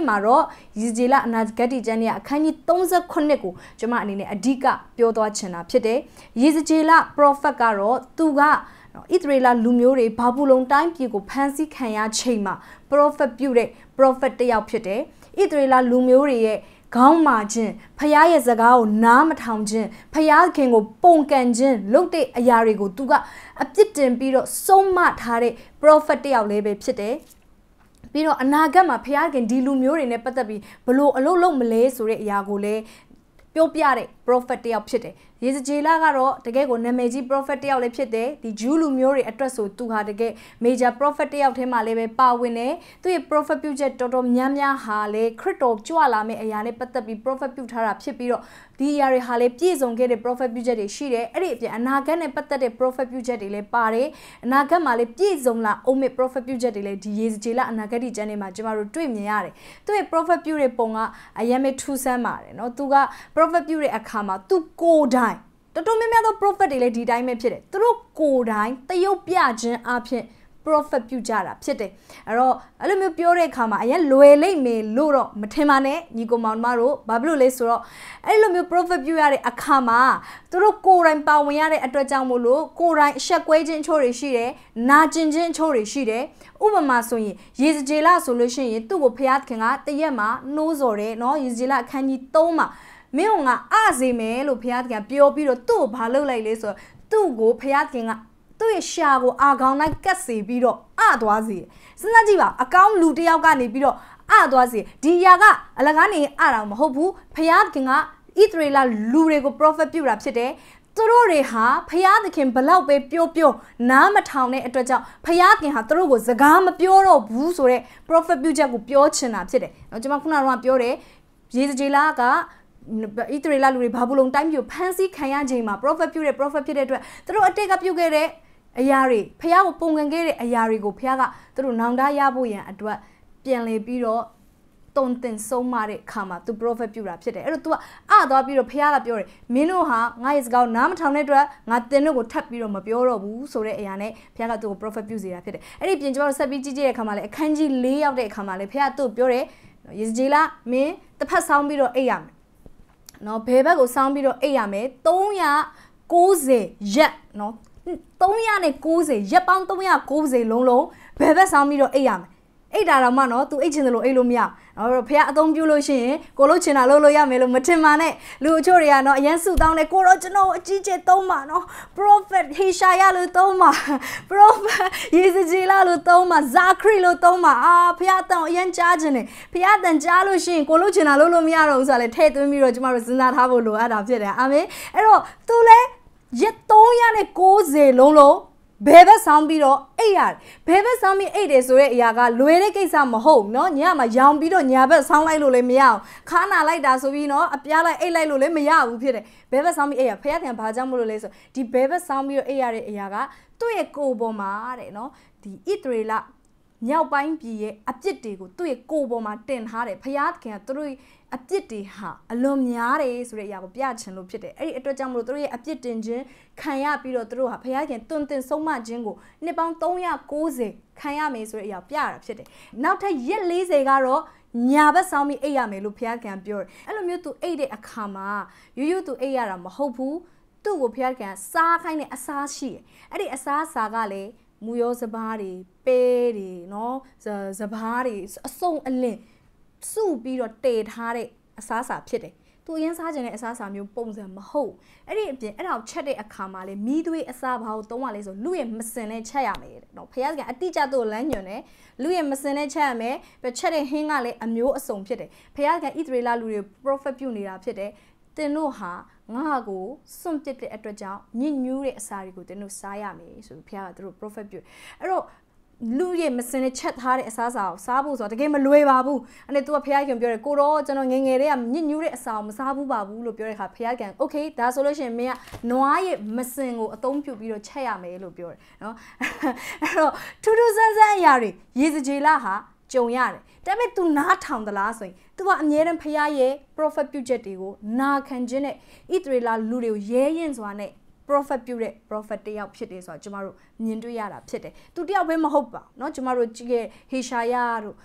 နေ့မှာတော့ရည်ကြည်လအနာဂတ်တီကျမ်းရဲ့အခန်းကြီး38ကိုကျွန်မအနေနဲ့အဓိကပြောသွားချင်တာဖြစ်တယ်။ရည်ကြည်လ prophet ကတော့သူကနော်ဣသရေလလူမျိုးတွေဘာဘူးလုံတိုင်းပြည်ကိုဖန်ဆီးခံရချိန်မှာ prophet ပြုတဲ့ prophet တယောက်ဖြစ်တယ်။ဣသရေလလူမျိုးတွေရဲ့ခေါင်းမာခြင်းဖះရဲ့စကားကိုနားမထောင်ခြင်းဖះခင်ကိုပုံကန်ခြင်းလုပ်တဲ့အရာတွေကိုသူကအပြစ်တင် ပြီးတော့ဆုံးမထားတဲ့ prophet တယောက်လည်းပဲဖြစ်တယ်။ပြီးတော့အနာဂတ်မှာဖခင်ဒီလူမျိုးတွေနဲ့ပတ်သက်ပြီးဘလို့အလုပ်လုပ်မလဲဆိုတဲ့အရာကိုလည်းပြောပြတဲ့ prophet တယောက်ဖြစ်တယ်။ယေဇကျေလကတော့တကယ်ကိုနာမည်ကြီး prophet တယောက်လည်းဖြစ်တယ်။ဒီဂျူးလူမျိုးတွေအတွက်ဆိုသူဟာတကယ် major prophet တယောက်ထဲမှာလည်းပဲပါဝင်တယ်။သူ့ရဲ့ prophet ပြုချက်တော်တော်များများဟာလည်းခရစ်တော်ကြွလာမယ့်အရာနဲ့ပတ်သက်ပြီး prophet ပြုထားတာဖြစ်ပြီးတော့ဒီအရာတွေဟာလည်းပြည့်စုံခဲ့တဲ့ prophet ပြုချက်တွေရှိတယ်။အဲ့ဒီအပြင်အနာဂတ်နဲ့ပတ်သက်တဲ့ prophet ပြုချက်တွေလည်းပါတယ်။အနာဂတ်မှာလည်းပြည့်စုံလာအောင်မဲ့ prophet ပြုချက်တွေလည်းဒီယေဇကျေလအနာဂတ်ကျမ်းတွေမှာကျမတို့တွေ့မြင်ရတယ်။သူ့ရဲ့ prophet ပြုတဲ့ပုံကအရင်ပဲထူးဆန်းပါတယ်နော်။သူက prophet ပြုတဲ့အခါမှာသူကိုယ်တိုင်တော်တော်များများသော prophet တွေလည်းဒီတိုင်းပဲဖြစ်တယ်သူတို့ကိုယ်တိုင်တရုတ်ပြခြင်းအပြင် prophet ပြုကြတာဖြစ်တယ်အဲ့တော့အဲ့လိုမျိုးပြောတဲ့အခါမှာအရင်လွယ်လိမ့်မယ်လို့တော့မထင်ပါနဲ့ညီကိုမောင်တို့ဘာဖြစ်လို့လဲဆိုတော့အဲ့လိုမျိုး prophet ပြုရတဲ့အခါမှာသူတို့ကိုယ်တိုင်ပါဝင်ရတဲ့အတွက်ကြောင့်မို့လို့ကိုယ်တိုင်အဆက်ကွဲခြင်းအချို့တွေရှိတယ်နာကျင်ခြင်းအချို့တွေရှိတယ်ဥပမာဆိုရင်ရေစကြည်လဆိုလို့ရှိရင်သူ့ကိုဖျားခင်ကတရက်မှာနှိုးစော်တယ်เนาะရေစကြည်လအခန်းကြီး3မှာမင်းကငါအစေမယ်လို့ဘုရားသခင်ပြောပြီးတော့သူ့ကိုဘာလုပ်လိုက်လဲဆိုတော့သူ့ကိုဘုရားသခင်ကသူ့ရဲ့ရှာကိုအာခေါင်းလိုက်ကတ်စေပြီးတော့အသွားစေစဉ်းစားကြည့်ပါအကောင်းလူတစ်ယောက်ကနေပြီးတော့အသွားစေဒီຢာကအလကားနေအတာမဟုတ်ဘူးဘုရားသခင်ကဣသရေလလူတွေကို prophet ပြုတာဖြစ်တယ်သူတို့တွေဟာဖျားသခင်ဘလောက်ပဲပြောပြောနားမထောင်တဲ့အတွက်ကြောင့်ဖျားသခင်ဟာသူတို့ကိုစကားမပြောတော့ဘူးဆိုတော့ prophet ပြုချက်ကိုပြောချင်တာဖြစ်တယ်။ကျွန်မခုနကတော့ပြောတယ်ရေစကြည်လာကဣသရေလလူတွေဘာဘူးလုံတိုင်းမြို့ဖန်ဆီးခံရချိန်မှာ prophet ပြုတဲ့ prophet ဖြစ်တဲ့အတွက်သူတို့အတိတ်ကပြုခဲ့တဲ့အရာတွေဖះကိုပုံကန်ခဲ့တဲ့အရာတွေကိုဖះကသူတို့နောင်တရဖို့ရန်အတွက်ပြန်လေပြီးတော့တုံတင်ဆုံးမတဲ့အခါမှာ तू prophet ပြူတာဖြစ်တယ်အဲ့တော့ तू ကအသွားပြီးတော့ဖះကပြောတယ်မင်းတို့ဟာငါရဲ့စကားကိုနားမထောင်တဲ့အတွက်ငါတင်တို့ကိုထပ်ပြီးတော့မပြောတော့ဘူးဆိုတဲ့အရာနဲ့ဖះကသူ့ကို prophet ပြူစေတာဖြစ်တယ်အဲ့ဒီပြင်ကျွန်တော်ဆက်ပြီးကြည့်ကြည့်တဲ့အခါမှာလည်းအခန်းကြီး၄ရောက်တဲ့အခါမှာလည်းဖះကသူ့ကိုပြောတယ်ရေစကြည်လာမင်းတစ်ဖက်ဆောင်းပြီးတော့အိပ်ရမယ်เนาะဘယ်ဘက်ကိုစောင်းပြီးတော့အိတ်ရမယ်390ရက်เนาะ390ရက်ပေါင်း390လုံးလုံးဘယ်ဘက်စောင်းပြီးတော့အိတ်ရမယ်အိတ်တာတော့မှနော် तू အိတ်ချင်တယ်လို့အိတ်လို့မရနော်ဖះအသုံးပြုလို့ရှိရင်ကိုလို့ချင်တာလို့လို့ရမယ်လို့မထင်ပါနဲ့လူအချို့တွေကနော်အရန်စုတောင်းတယ်ကိုတော့ကျွန်တော်အကြီးကျယ်သုံးပါနော် prophet ဟေရှာယလို့သုံးပါ prophet ယေဇကြီးလာလို့သုံးပါဇာခရီလို့သုံးပါအာဖះတန်အရန်ကြားချင်တယ်ဖះတန်ကြားလို့ရှိရင်ကိုလို့ချင်တာလို့လို့မရတော့ဘူးဆိုတာလေထည့်သွင်းပြီးတော့ကျမတို့စဉ်းစားထားဖို့လိုအပ်တာဖြစ်တယ်အာမင်အဲ့တော့ तू လဲရက်360လုံးလုံးဘယ်ဘက်ဆောင်ပြီးတော့အိတ်ရတယ်ဘယ်ဘက်ဆောင်ပြီးအိတ်တယ်ဆိုတဲ့အရာကလွယ်တဲ့ကိစ္စမဟုတ်เนาะညမှာရောင်ပြီးတော့ညာဘက်ဆောင်လိုက်လို့လည်းမရအောင်ခါနာလိုက်တာဆိုပြီးเนาะအပြားလိုက်အိတ်လိုက်လို့လည်းမရဘူးဖြစ်တယ်ဘယ်ဘက်ဆောင်ပြီးအိတ်ရဖခင်ဘာကြောင့်မလို့လဲဆိုဒီဘယ်ဘက်ဆောင်ပြီးတော့အိတ်ရတဲ့အရာကသူ့ရဲ့ကိုယ်ပေါ်မှာတဲ့เนาะဒီဣသရေလမြောက်ပိုင်းပြည်ရဲ့အပြစ်တွေကိုသူ့ရဲ့ကိုယ်ပေါ်မှာတင်ထားတယ်ဖျားသခင်ကသူတို့အပြစ်တွေဟာအလွန်များတယ်ဆိုတဲ့အရာကိုပြချင်လို့ဖြစ်တယ်အဲ့ဒီအတွက်ကြောင့်မလို့သူတို့ရဲ့အပြစ်တင်ခြင်းခံရပြီးတော့သူတို့ဟာဖျားခင်တွင်တင်ဆုံးမခြင်းကိုနှစ်ပေါင်း390ခံရမယ်ဆိုတဲ့အရာပြတာဖြစ်တယ်နောက်ထပ်ရက်40ကတော့ညာဘက်ဆောင်ပြီးအိပ်ရမယ်လို့ဖျားခင်ပြောတယ်အဲ့လိုမျိုးသူအိပ်တဲ့အခါမှာရိုးရိုးသူအိပ်ရတာမဟုတ်ဘူးသူ့ကိုဖျားခင်စားခိုင်းတဲ့အစားရှိတယ်အဲ့ဒီအစားအစာကလည်းမူရောစပားတွေပဲတွေနော်စပားတွေအစုံအလင်စုပြီးတော့တည်ထားတဲ့အစားအစာဖြစ်တယ်သူရင်းစားခြင်းတဲ့အစားအစာမျိုးပုံစံမဟုတ်အဲ့ဒီအပြင်အဲ့ဒါကိုချက်တဲ့အခါမှာလေမိသွေးအစာဘာကိုသုံးရလဲဆိုလူရဲ့မစင်နဲ့ချက်ရမယ်တော့ဖခင်ကအတိအကျသူ့ကိုလမ်းညွှန်တယ်လူရဲ့မစင်နဲ့ချက်ရမယ်ပြီးချက်တဲ့ဟင်းကလည်းအမျိုးအစုံဖြစ်တယ်ဖခင်ကဣသရေလလူတွေ profit ပြုနေတာဖြစ်တယ်တင်တို့ဟာငါ့ကိုစွန့်ပစ်တဲ့အတွက်ကြောင့်ညစ်ညူးတဲ့အစာတွေကိုသင်တို့စားရမယ်ဆိုပြီးဘုရားကသူတို့ prophet ပြုအဲ့တော့လူရဲ့မစင်နဲ့ချက်ထားတဲ့အစားစာကိုစားဖို့ဆိုတော့တကယ်မလွယ်ပါဘူး။အဲ့ဒါ तू ကဖခင်ကပြောတယ်ကိုတော့ကျွန်တော်ငငယ်တဲ့ကညစ်ညူးတဲ့အစာကိုမစားဘူးပါဘူးလို့ပြောတဲ့အခါဖခင်က okay ဒါဆိုလို့ရှိရင်မင်းကနွားရဲ့မစင်ကိုအသုံးပြုပြီးတော့ချက်ရမယ်လို့ပြောတယ်နော်။အဲ့တော့ထူးထူးဆန်းဆန်းအရာတွေရေစကြေလာဟာကြုံရတယ်ဒါပေမဲ့ तू နားထောင်သလားဆိုရင် तू ကအမြဲတမ်းဖရာရဲ့ prophet ပြုချက်တွေကို နာခံခြင်းနဲ့ဣသရေလလူတွေကိုရဲရင်စွာနဲ့ prophet ပြုတဲ့ prophet တယောက်ဖြစ်တယ်ဆိုတော့ကျမတို့မြင်တွေ့ရတာဖြစ်တယ်။သူတယောက်ပဲမဟုတ်ပါဘူးเนาะကျမတို့ကြည့်ခဲ့ဟေရှာယတို့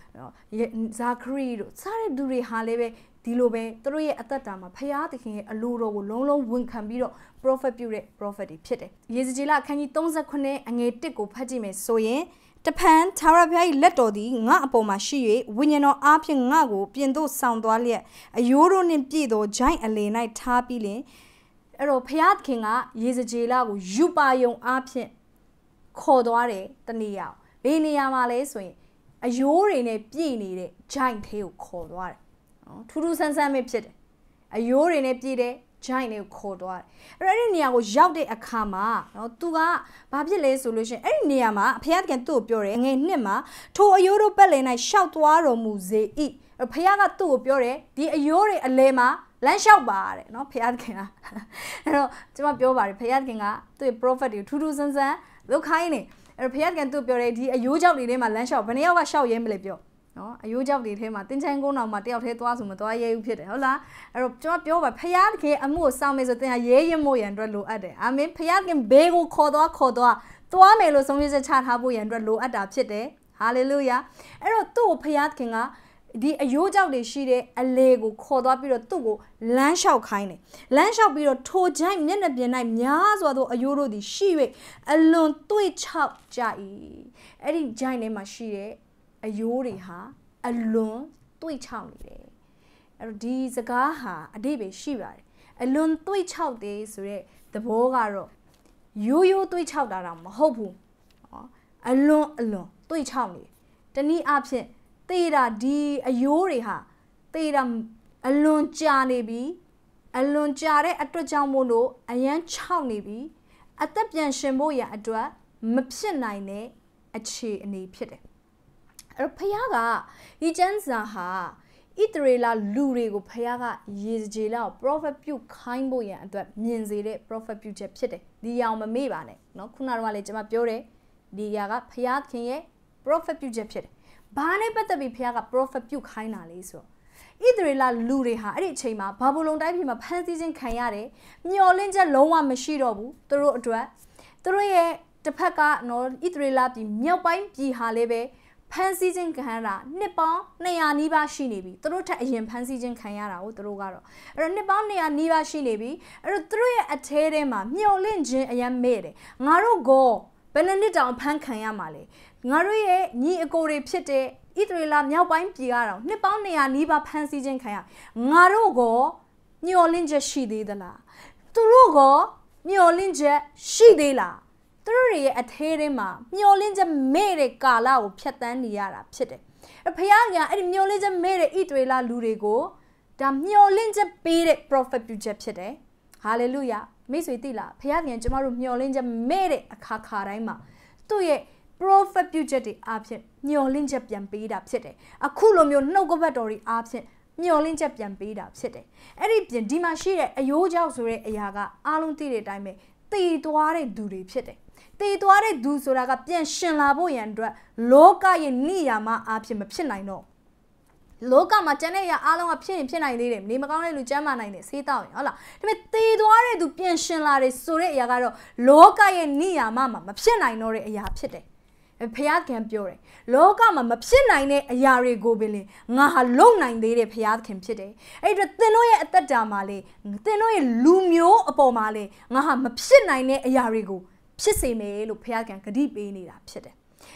ဇာခရီတို့စတဲ့သူတွေဟာလည်းပဲဒီလိုပဲသူတို့ရဲ့အသက်တာမှာဖရာသခင်ရဲ့အလိုတော်ကိုလုံးလုံးဝန်ခံပြီးတော့ prophet ပြုတဲ့ prophet တွေဖြစ်တယ်။ယေဇကျေလအခန်းကြီး38အငယ်1ကိုဖတ်ကြည့်မယ်ဆိုရင်တဖန်သာရဖျား၏လက်တော်သည်ငါအပေါ်မှာရှိ၍ဝိညာဉ်တော်အားဖြင့်ငါကိုပြင်သို့ဆောင်သွားလျက်အယိုးတို့နှင့်ပြည့်သောဂျိုင်းအလယ်၌ထားပြီးလျင်အဲ့တော့ဖျားခင်ကရေစကြေလာကိုယူပါယုံအားဖြင့်ခေါ်သွားတယ်တနေရာဘေးနေရာမှာလဲဆိုရင်အယိုးတွေနဲ့ပြည့်နေတဲ့ဂျိုင်းသေးကိုခေါ်သွားတယ်နော်ထူးထူးဆန်းဆန်းပဲဖြစ်တယ်အယိုးတွေနဲ့ပြည့်တယ် giant လေးကိုခေါ်သွားတယ်အဲ့တော့အဲ့ဒီနေရာကိုရောက်တဲ့အခါမှာနော်သူကဘာဖြစ်လဲဆိုလို့ရှိရင်အဲ့ဒီနေရာမှာဘုရားသခင်သူ့ကိုပြောတယ်ငွေနှစ်မှာထိုအယိုးတို့ပက်လင်၌ရှောက်သွားတော်မူစေ၏ဘုရားကသူ့ကိုပြောတယ်ဒီအယိုးတွေအလဲမှာလမ်းလျှောက်ပါတဲ့နော်ဘုရားသခင်ကအဲ့တော့ကျွန်မပြောပါတယ်ဘုရားသခင်ကသူ့ prophet တွေထူးထူးဆန်းဆန်းလောက်ခိုင်းနေအဲ့တော့ဘုရားသခင်သူ့ပြောတယ်ဒီအယိုးကြောက်တွေထဲမှာလမ်းလျှောက်ဘယ်နှယောက်ကလျှောက်ရဲမလဲပြောနော်အယိုးကြောက်တွေထဲမှာတင်ချိုင်းကုန်းတော်မှာတယောက်တည်းသွားဆိုမသွားရဲဘူးဖြစ်တယ်ဟုတ်လားအဲ့တော့ကျွန်တော်ပြောပါဖယားတခင်အမှုကိုစောင့်မယ်ဆိုတင်ဟာရဲရင်မို့ရန်အတွက်လိုအပ်တယ်အာမင်ဖယားတခင်ဘေးကိုခေါ်သွားခေါ်သွားသွားမယ်လို့ဆုံးဖြတ်ချက်ချထားဖို့ရန်အတွက်လိုအပ်တာဖြစ်တယ်ဟာလေလုယာအဲ့တော့သူ့ကိုဖယားတခင်ကဒီအယိုးကြောက်တွေရှိတဲ့အလေကိုခေါ်သွားပြီးတော့သူ့ကိုလမ်းလျှောက်ခိုင်းတယ်လမ်းလျှောက်ပြီးတော့ထိုချိုင်းမျက်နှာပြင်၌များစွာသောအယိုးတို့သည်ရှိ၍အလွန်တွေ့ချောက်ကြ၏အဲ့ဒီချိုင်းထဲမှာရှိတဲ့အယိုးတွေဟာအလွန်တွေးချောက်နေတယ်အဲ့တော့ဒီစကားဟာအတိပဲရှိပါတယ်အလွန်တွေးချောက်တယ်ဆိုတဲ့သဘောကတော့ရိုးရိုးတွေးချောက်တာတော့မဟုတ်ဘူးနော်အလွန်အလွန်တွေးချောက်နေတနည်းအားဖြင့်သေတာဒီအယိုးတွေဟာသေတာအလွန်ကြာနေပြီအလွန်ကြာတဲ့အတွက်ကြောင့်မို့လို့အရန်ခြောက်နေပြီအသက်ပြန်ရှင်ဖို့ရန်အတွက်မဖြစ်နိုင်တဲ့အခြေအနေဖြစ်တယ်အဲ့တော့ဖခင်ကဒီကျမ်းစာဟာဣသရေလလူတွေကိုဖခင်ကရေစကြေလောက် prophet ပြုခိုင်းဖို့ရန်အတွက်မြင်စေတဲ့ prophet ပြုချက်ဖြစ်တယ်ဒီအောင်မမေ့ပါနဲ့เนาะခုနကလည်းကျွန်မပြောတယ်ဒီရာကဖခင်ရဲ့ prophet ပြုချက်ဖြစ်တယ်ဘာနဲ့ပတ်သက်ပြီးဖခင်က prophet ပြုခိုင်းတာလဲဆိုတော့ဣသရေလလူတွေဟာအဲ့ဒီအချိန်မှာဘာဗုလုန်တိုင်းပြည်မှာဖန်ဆီးခြင်းခံရတယ်မျော်လင့်ချက်လုံးဝမရှိတော့ဘူးသူတို့အတွက်သူတို့ရဲ့တစ်ဖက်ကနော်ဣသရေလပြည်မြောက်ပိုင်းပြည်ဟာလည်းပဲဖမ်းဆီးခြင်းခံရတာနှစ်ပေါင်း200နီးပါးရှိနေပြီသူတို့ထက်အရင်ဖမ်းဆီးခြင်းခံရတာကိုသူတို့ကတော့အဲ့တော့နှစ်ပေါင်း200နီးပါးရှိနေပြီအဲ့တော့သူတို့ရဲ့အထဲထဲမှာ မျောလင့်ခြင်းအရင်မဲ့တယ်ငါတို့ကောဘယ်နှစ်နှစ်တောင်ဖမ်းခံရမှာလဲငါတို့ရဲ့ညီအကိုတွေဖြစ်တဲ့ဣသရေလမြောက်ပိုင်းပြည်ကတော့နှစ်ပေါင်း200နီးပါးဖမ်းဆီးခြင်းခံရငါတို့ကောမျောလင့်ချက် ရှိသေးသလားသူတို့ကောမျောလင့်ချက်ရှိသေးလားသူတို့တွေရဲ့အသေးတွေမှာ မျောလင်းချက်မဲ့တဲ့ကာလကိုဖြတ်တန်းနေရတာဖြစ်တယ်။ဖခင်ကအဲ့ဒီမျောလင်းချက်မဲ့တဲ့ဣတွေလာလူတွေကိုဒါမျောလင့်ချက်ပေးတဲ့ prophet ပြုချက်ဖြစ်တယ်။ hallelujah မိတ်ဆွေတိလားဖခင်ကျွန်တော်တို့မျောလင့်ချက်မဲ့တဲ့အခါခါတိုင်းမှာသူ့ရဲ့ prophet ပြုချက်တွေအားဖြင့်မျောလင့်ချက်ပြန်ပေးတာဖြစ်တယ်။အခုလိုမျိုးနှုတ်ကပတ်တော်တွေအားဖြင့်မျောလင့်ချက်ပြန်ပေးတာဖြစ်တယ်။အဲ့ဒီပြင်ဒီမှာရှိတဲ့အယိုးကြောက်ဆိုတဲ့အရာကအားလုံးသိတဲ့အတိုင်းပဲတည်သွားတဲ့သူတွေဖြစ်တယ်တည်သွားတဲ့သူဆိုတာကပြန်ရှင်လာဖို့ရန်အတွက်လောကရဲ့နေရာမှာအဖြစ်မဖြစ်နိုင်တော့လောကမှာကျန်တဲ့အရာအားလုံးကဖြစ်ရင်ဖြစ်နိုင်သေးတယ်နေမကောင်းတဲ့လူကျမ်းမာနိုင်တယ်ဆေးတောက်ရင်ဟုတ်လားဒါပေမဲ့တည်သွားတဲ့သူပြန်ရှင်လာတယ်ဆိုတဲ့အရာကတော့လောကရဲ့နေရာမှာမဖြစ်နိုင်တော့တဲ့အရာဖြစ်တယ်ဖျားခင်ပြောတယ်လောကမှာမဖြစ်နိုင်တဲ့အရာတွေကိုပင်လေငါဟာလုံနိုင်သေးတယ်ဖျားခင်ဖြစ်တယ်အဲ့ဒီတော့သင်တို့ရဲ့အသက်တာမှာလေသင်တို့ရဲ့လူမျိုးအပေါ်မှာလေငါဟာမဖြစ်နိုင်တဲ့အရာတွေကိုဖြစ်စေမယ်လို့ဘုရားကံဂတိပေးနေတာဖြစ်တယ်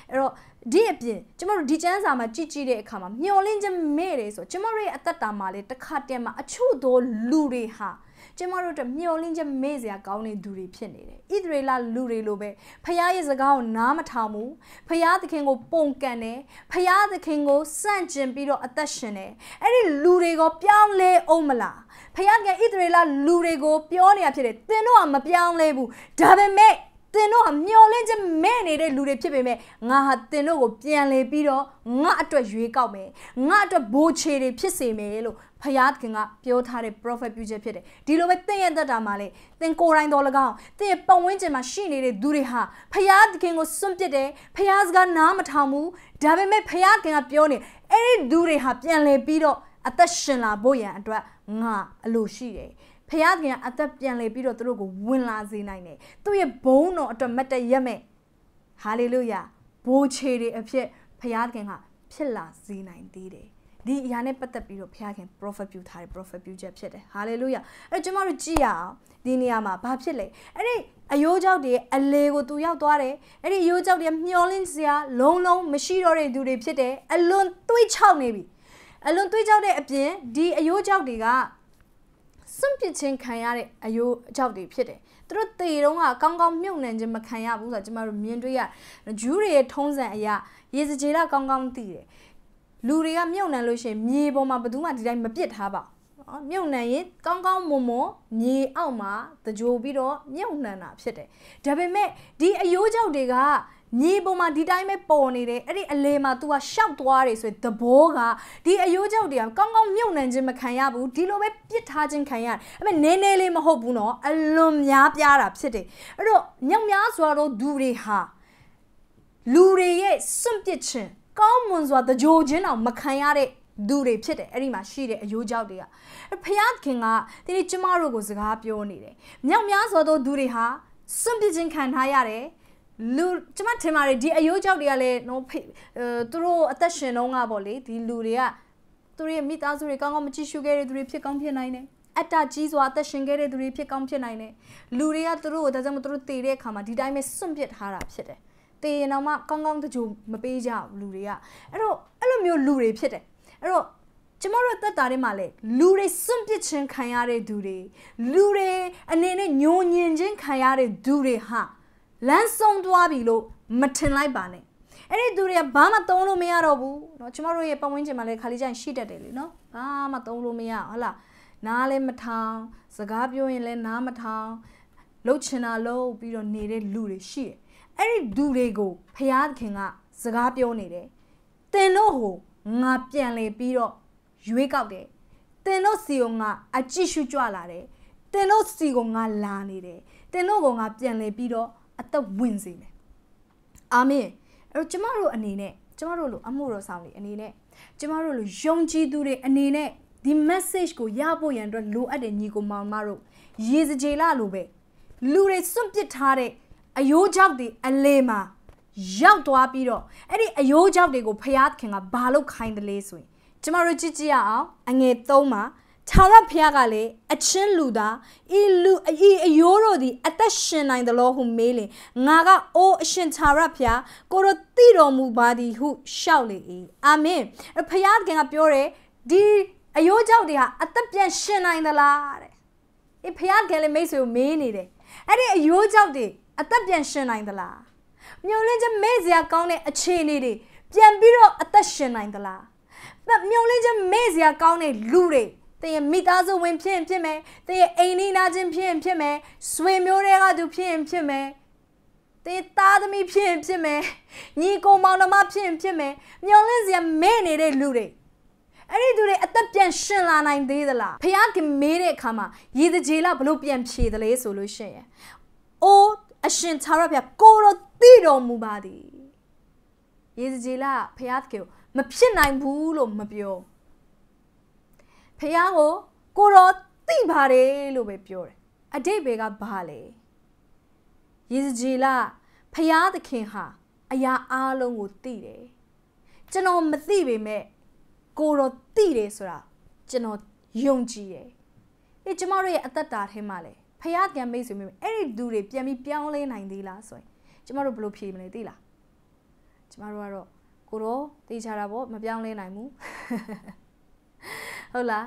အဲ့တော့ဒီအပြင်ကျမတို့ဒီကျမ်းစာမှာကြည့်ကြည့်တဲ့အခါမှာမျောလင်းခြင်းမဲ့တယ်ဆို ကျမတို့ရဲ့အသက်တာမှာလေတစ်ခါတည်းမှာအချို့သောလူတွေဟာကျမတို့တို့မျောလင်းချက်မေ့စရာကောင်းတဲ့သူတွေဖြစ်နေတယ်။ဣသရေလလူတွေလိုပဲဖခင်ရဲ့စကားကိုနားမထောင်ဘူး။ဖခင်သခင်ကို ပုံကန်တယ်။ဖခင်သခင်ကိုစန့်ကျင်ပြီးတော့အသက်ရှင်တယ်။အဲ့ဒီလူတွေကပြောင်းလဲအောင်မလား။ဖခင်ကဣသရေလလူတွေကိုပြောနေတာဖြစ်တယ်။သင်တို့ကမပြောင်းလဲဘူး။ဒါပေမဲ့သင်တို့ဟာမျောလင့်ခြင်းမဲ့နေတဲ့လူတွေဖြစ်ပေမဲ့ငါဟာသင်တို့ကိုပြန်လည်ပြီးတော့ငါအတွက်ရွေးကောက်မယ်ငါအတွက်ဘိုးခြေတွေဖြစ်စေမယ်လို့ဖယားခင်ကပြောထားတဲ့ prophet ပြုချက်ဖြစ်တယ်ဒီလိုပဲသင်ရဲ့သက်တာမှာလေသင်ကိုယ်တိုင်းတော်၎င်းသင်ရဲ့ပတ်ဝန်းကျင်မှာရှိနေတဲ့သူတွေဟာဖယားခင်ကိုစွန့်ပစ်တယ်ဖယားစကားနားမထောင်ဘူးဒါပေမဲ့ဖယားခင်ကပြောနေအဲ့ဒီသူတွေဟာပြန်လည်ပြီးတော့အသက်ရှင်လာဖို့ရန်အတွက်ငါအလိုရှိတယ်ဖယားသခင်ကအသက်ပြန်လည်ပြီးတော့သူတို့ကိုဝင်လာစေနိုင်တယ်သူ့ရဲ့ဘုန်းတော်အတွက်မတည့်ရက်မဲ့ဟာလေလုယာဘိုးခြေတွေအဖြစ်ဖယားသခင်ကဖြစ်လာစေနိုင်သေးတယ်ဒီအရာနဲ့ပတ်သက်ပြီးတော့ဘုရားခင် prophet ပြုထားတယ် prophet ပြုချက်ဖြစ်တယ် hallelujah အဲ့တော့ကျွန်တော်တို့ကြည့်ရအောင်ဒီနေရာမှာဘာဖြစ်လဲအဲ့ဒီအယိုးကြောက်တွေအလေကိုသူရောက်သွားတယ်အဲ့ဒီအယိုးကြောက်တွေမျောလင်းစရာလုံးလုံးမရှိတော့တဲ့သူတွေဖြစ်တယ်အလွန်တွေးချောက်နေပြီအလွန်တွေးချောက်တဲ့အပြင်ဒီအယိုးကြောက်တွေကစွန့်ပစ်ခြင်းခံရတဲ့အယိုးအကြောက်တွေဖြစ်တယ်သူတို့တေတုံးကကောင်းကောင်းမြုပ်နှံခြင်းမခံရဘူးဆိုတာကျမတို့မြင်တွေ့ရဂျူးတွေရဲ့ထုံးစံအရာရေစကြေလာကောင်းကောင်းသိတယ်လူတွေကမြုပ်နှံလို့ရှိရင်မြေပေါ်မှာဘယ်သူမှဒီတိုင်းမပစ်ထားပါဘူးနော်မြုံနှံရင်ကောင်းကောင်းမွန်မွန်မြေအောက်မှာတကြိုပြီးတော့မြုံနှံတာဖြစ်တယ်ဒါပေမဲ့ဒီအယိုးကြောက်တွေကမြေပေါ်မှာဒီတိုင်းပဲပေါ်နေတယ်အဲ့ဒီအလေမှာ तू ကရှောက်သွားတယ်ဆိုရင်သဘောကဒီအယိုးချုပ်တရားကောင်းကောင်းမြုပ်နှံခြင်းမခံရဘူးဒီလိုပဲပြစ်ထားခြင်းခံရတယ်အဲ့မဲ့နည်းနည်းလေးမဟုတ်ဘူးနော်အလွန်များပြားတာဖြစ်တယ်အဲ့တော့ညောင်များစွာသောသူတွေဟာလူတွေရဲ့စွန့်ပစ်ခြင်းကောင်းမွန်စွာတကြိုခြင်းအောင်မခံရတဲ့သူတွေဖြစ်တယ်အဲ့ဒီမှာရှိတဲ့အယိုးကြောက်တွေကဖျားခင်ကဒီနေ့ကျမတို့ကိုစကားပြောနေတယ်မြောက်များစွာသောသူတွေဟာစွန့်ပစ်ခြင်းခံထားရတယ်လူကျမထင်ပါတယ်ဒီအယိုးကြောက်တွေကလည်းနော်သူတို့အသက်ရှင်တော့ကပေါ့လေဒီလူတွေကသူတို့ရဲ့မိသားစုတွေကောင်းကောင်းမကြည့်ရှုခဲ့တဲ့သူတွေဖြစ်ကောင်းဖြစ်နိုင်တယ်အတ္တကြီးစွာအသက်ရှင်ခဲ့တဲ့သူတွေဖြစ်ကောင်းဖြစ်နိုင်တယ်လူတွေကသူတို့ကိုဒါကြောင့်မသူတို့တည်တဲ့အခါမှာဒီတိုင်းပဲစွန့်ပစ်ထားတာဖြစ်တယ်တည်ရင်တော့မှကောင်းကောင်းတကြိုမပေးကြဘူးလူတွေကအဲ့တော့အဲ့လိုမျိုးလူတွေဖြစ်တယ်အဲ့တော့ကျမတို့တက်တာတွေမှာလေလူတွေစွန့်ပစ်ခြင်းခံရတဲ့သူတွေလူတွေအနေနဲ့ညှိုးညင်ခြင်းခံရတဲ့သူတွေဟာလမ်းဆုံးသွားပြီလို့မထင်လိုက်ပါနဲ့အဲ့ဒီသူတွေကဘာမှသုံးလို့မရတော့ဘူးเนาะကျမတို့ရဲ့ပတ်ဝန်းကျင်မှာလည်းခါလေးကျရင်ရှိတတ်တယ်လေเนาะဘာမှသုံးလို့မရဟုတ်လားနားလည်းမထောင်စကားပြောရင်လည်းနားမထောင်လှုပ်ချင်တာလှုပ်ပြီးတော့နေတဲ့လူတွေရှိတယ်အဲ့ဒီလူတွေကိုဖရာသခင်ကစကားပြောနေတယ်သင်တို့ဟိုငါပြန်လေပြီးတော့ရွေးကောက်တယ်သင်တို့စီကိုငါအကြည့်ရှုကြွလာတယ်သင်တို့စီကိုငါလာနေတယ်သင်တို့ကိုငါပြန်လေပြီးတော့အသက်ဝင်စေမယ်အာမင်အဲ့တော့ကျမတို့အနေနဲ့ကျမတို့လိုအမှုတော်ဆောင်တွေအနေနဲ့ကျမတို့လိုယုံကြည်သူတွေအနေနဲ့ဒီ message ကိုရဖို့ရန်အတွက်လိုအပ်တဲ့ညီကိုမောင်မတို့ရေစကြေလာလိုပဲလူတွေစွန့်ပစ်ထားတဲ့အယိုးကြောက်တွေအလေမှာရောက်သွားပြီးတော့အဲ့ဒီအယိုးကြောက်တွေကိုဖျားခင်ကဘာလို့ခိုင်းတယ်လဲဆိုရင် ကျမတို့ကြည့်ကြည့်ရအောင်အငယ်၃မှာခြာရဖျားကလည်းအချင်းလူသားဤလူဤအယိုးတို့သည်အသက်ရှင်နိုင်သလိုဟုမေးလေငါကအိုးအရှင်ခြာရဖျားကိုတို့သိတော်မူပါသည်ဟုရှောက်လေ၏အာမင်ဖျားသခင်ကပြောတယ်ဒီအယိုးကြောက်တွေဟာအသက်ပြန်ရှင်နိုင်သလားတဲ့အေးဖျားသခင်လည်းမိတ်ဆွေကိုမေးနေတယ်အဲ့ဒီအယိုးကြောက်တွေအသက်ပြန်ရှင်နိုင်သလားမျောလင်းချက်မေ့စရာကောင်းတဲ့အခြေအနေတွေပြန်ပြီးတော့အသက်ရှင်နိုင်သလားမျောလင်းချက်မေ့စရာကောင်းတဲ့လူတွေသင်ရဲ့မိသားစုဝင်ဖြစ်ရင်ဖြစ်မယ်သင်ရဲ့အိမ်နီးနားချင်းဖြစ်ရင်ဖြစ်မယ်ဆွေမျိုးတွေကသူဖြစ်ရင်ဖြစ်မယ်သင်သားသမီးဖြစ်ရင်ဖြစ်မယ်ညီကောင်မောင်နှမဖြစ်ရင်ဖြစ်မယ်မျောလင့်စရာမဲ့နေတဲ့လူတွေအဲ့ဒီသူတွေအသက်ပြန်ရှင်လာနိုင်သေးသလားဖခင်ကမေးတဲ့အခါမှာရည်တကြေလားဘလို့ပြန်ဖြေသလဲဆိုလို့ရှိရင်အိုးအရှင်သာရဖခင်ကိုတော့သိတော်မူပါသည်ရည်တကြေလားဖခင်ကိုမဖြစ်နိုင်ဘူးလို့မပြောဖះကိုကိုတော်သိပါတယ်လို့ပဲပြောတယ်အတိတ်ပဲကဘာလဲယေဇကြီးလားဖះသခင်ဟာအရာအားလုံးကိုသိတယ်ကျွန်တော်မသိပေမဲ့ကိုတော်သိတယ်ဆိုတာကျွန်တော်ယုံကြည်တယ်ေးကျမတို့ရဲ့အသက်တာထဲမှာလေဖယားကံမိတ်ဆွေမျိုးအဲ့ဒီသူတွေပြန်ပြီးပြောင်းလဲနိုင်သေးလားဆိုရင်ကျမတို့ဘယ်လိုဖြေမလဲသိလားကျမတို့ကတော့ကိုတော့တေးချတာပေါ့မပြောင်းလဲနိုင်ဘူးဟုတ်လား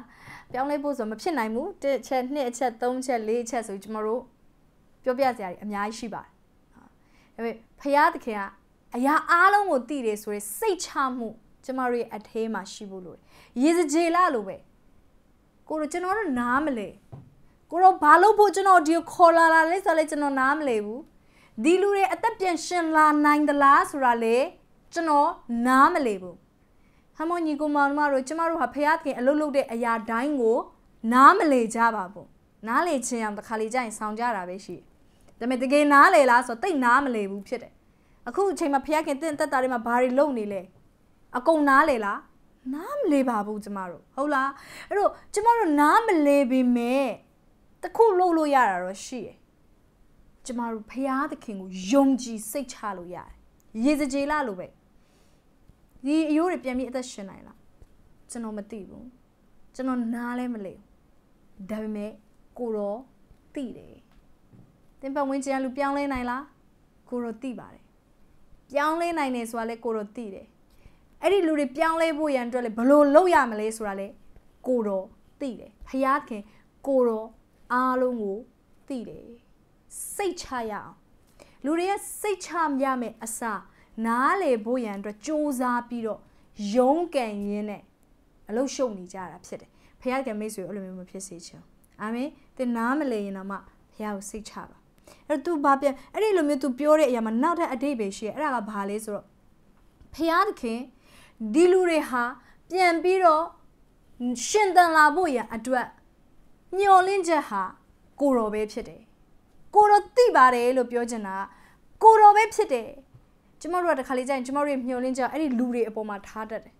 ပြောင်းလဲဖို့ဆိုမဖြစ်နိုင်ဘူးတစ်အချက်နှစ်အချက်သုံးချက်လေးအချက်ဆိုကျမတို့ပြောပြစရာတွေအများကြီးရှိပါတယ်ဒါပေမဲ့ဖရာသခင်ကအရာအားလုံးကိုသိတယ်ဆိုရယ်စိတ်ချမှု ကျမတို့ရဲ့အထဲမှာရှိဖို့လိုတယ်ရေစကြေလာလိုပဲကိုတို့ကျွန်တော်တို့နားမလဲကိုတို့ဘာလို့ဖို့ကျွန်တော်ဒီခေါ်လာလာလဲဆိုလဲကျွန်တော်နားမလဲဘူးဒီလူတွေအသက်ပြန်ရှင်လာနိုင်သလားဆိုတာလေကျွန်တော်နားမလဲဘူးဟမွန်ညီကိုမောင်တို့ကျမတို့ဟာဖရာသခင်အလုပ်လုပ်တဲ့အရာတိုင်းကိုနားမလည်ကြပါဘူးနားလေခြင်းအောင်တစ်ခါလေကြာရင်ဆောင်ကြတာပဲရှိဒါပေမဲ့တကယ်နားလေလားဆိုတော့တိတ်နားမလည်ဘူးဖြစ်တယ်အခုအချိန်မှာဖခင်ခင်တင့်တက်တာတွေမှာဘာတွေလုပ်နေလဲအကုန်နားလေလားနားမလည်ပါဘူးကျမတို့ဟုတ်လားအဲ့တော့ကျမတို့နားမလည်ပေမဲ့တခုလုပ်လို့ရတာတော့ရှိတယ်ကျမတို့ဖခင်သခင်ကိုယုံကြည်စိတ်ချလို့ရတယ်ရေစကြည်လာလို့ပဲဒီအယိုးတွေပြန်ပြီးအသက်ရှင်နိုင်လားကျွန်တော်မသိဘူးကျွန်တော်နားလည်းမလဲဒါပေမဲ့ကိုတော့သိတယ်သင်ပတ်ဝန်းကျင်ကလူပြောင်းလဲနိုင်လားကိုတော့သိပါတယ်ပြောင်းလဲနိုင်တယ်ဆိုတာလဲကိုတော့သိတယ်အဲ့ဒီလူတွေပြောင်းလဲဖို့ရန်အတွက်လဲဘလို့လုပ်ရမလဲဆိုတာလဲကိုတော့သိတယ်ဖယားခင်ကိုတော့အားလုံးကိုသိတယ်စိတ်ချရအောင်လူတွေရဲ့စိတ်ချရမယ့်အစားနားလေဖို့ရန်အတွက်စ조사ပြီးတော့ရုံးကန်ရင်းနဲ့အလုရှုပ်နေကြတာဖြစ်တယ်ဖခင်ကမိတ်ဆွေအဲ့လိုမျိုးမဖြစ်စေချင်အာမင်သင်နားမလဲရင်တော့မှဖခင်ကိုစိတ်ချပါအဲ့တော့ तू ဘာပြန်အဲ့ဒီလိုမျိုး तू ပြောတဲ့အရာမှာနောက်ထပ်အတိတ်ပဲရှိရအဲ့ဒါကဘာလဲဆိုတော့ဖခင်သခင်ဒီလူတွေဟာပြန်ပြီးတော့ရှင်သန်လာဖို့ရန်အတွက်မျောလင့်ချက်ဟာကိုတော်ပဲဖြစ်တယ်ကိုတော်သိပါတယ်လို့ပြောချင်တာကိုတော်ပဲဖြစ်တယ်ကျမတို့ကတခါလေကြာရင်ကျမတို့ရဲ့မျှော်လင့်ချက်အဲ့ဒီလူတွေအပေါ်မှာထားတတ်တယ်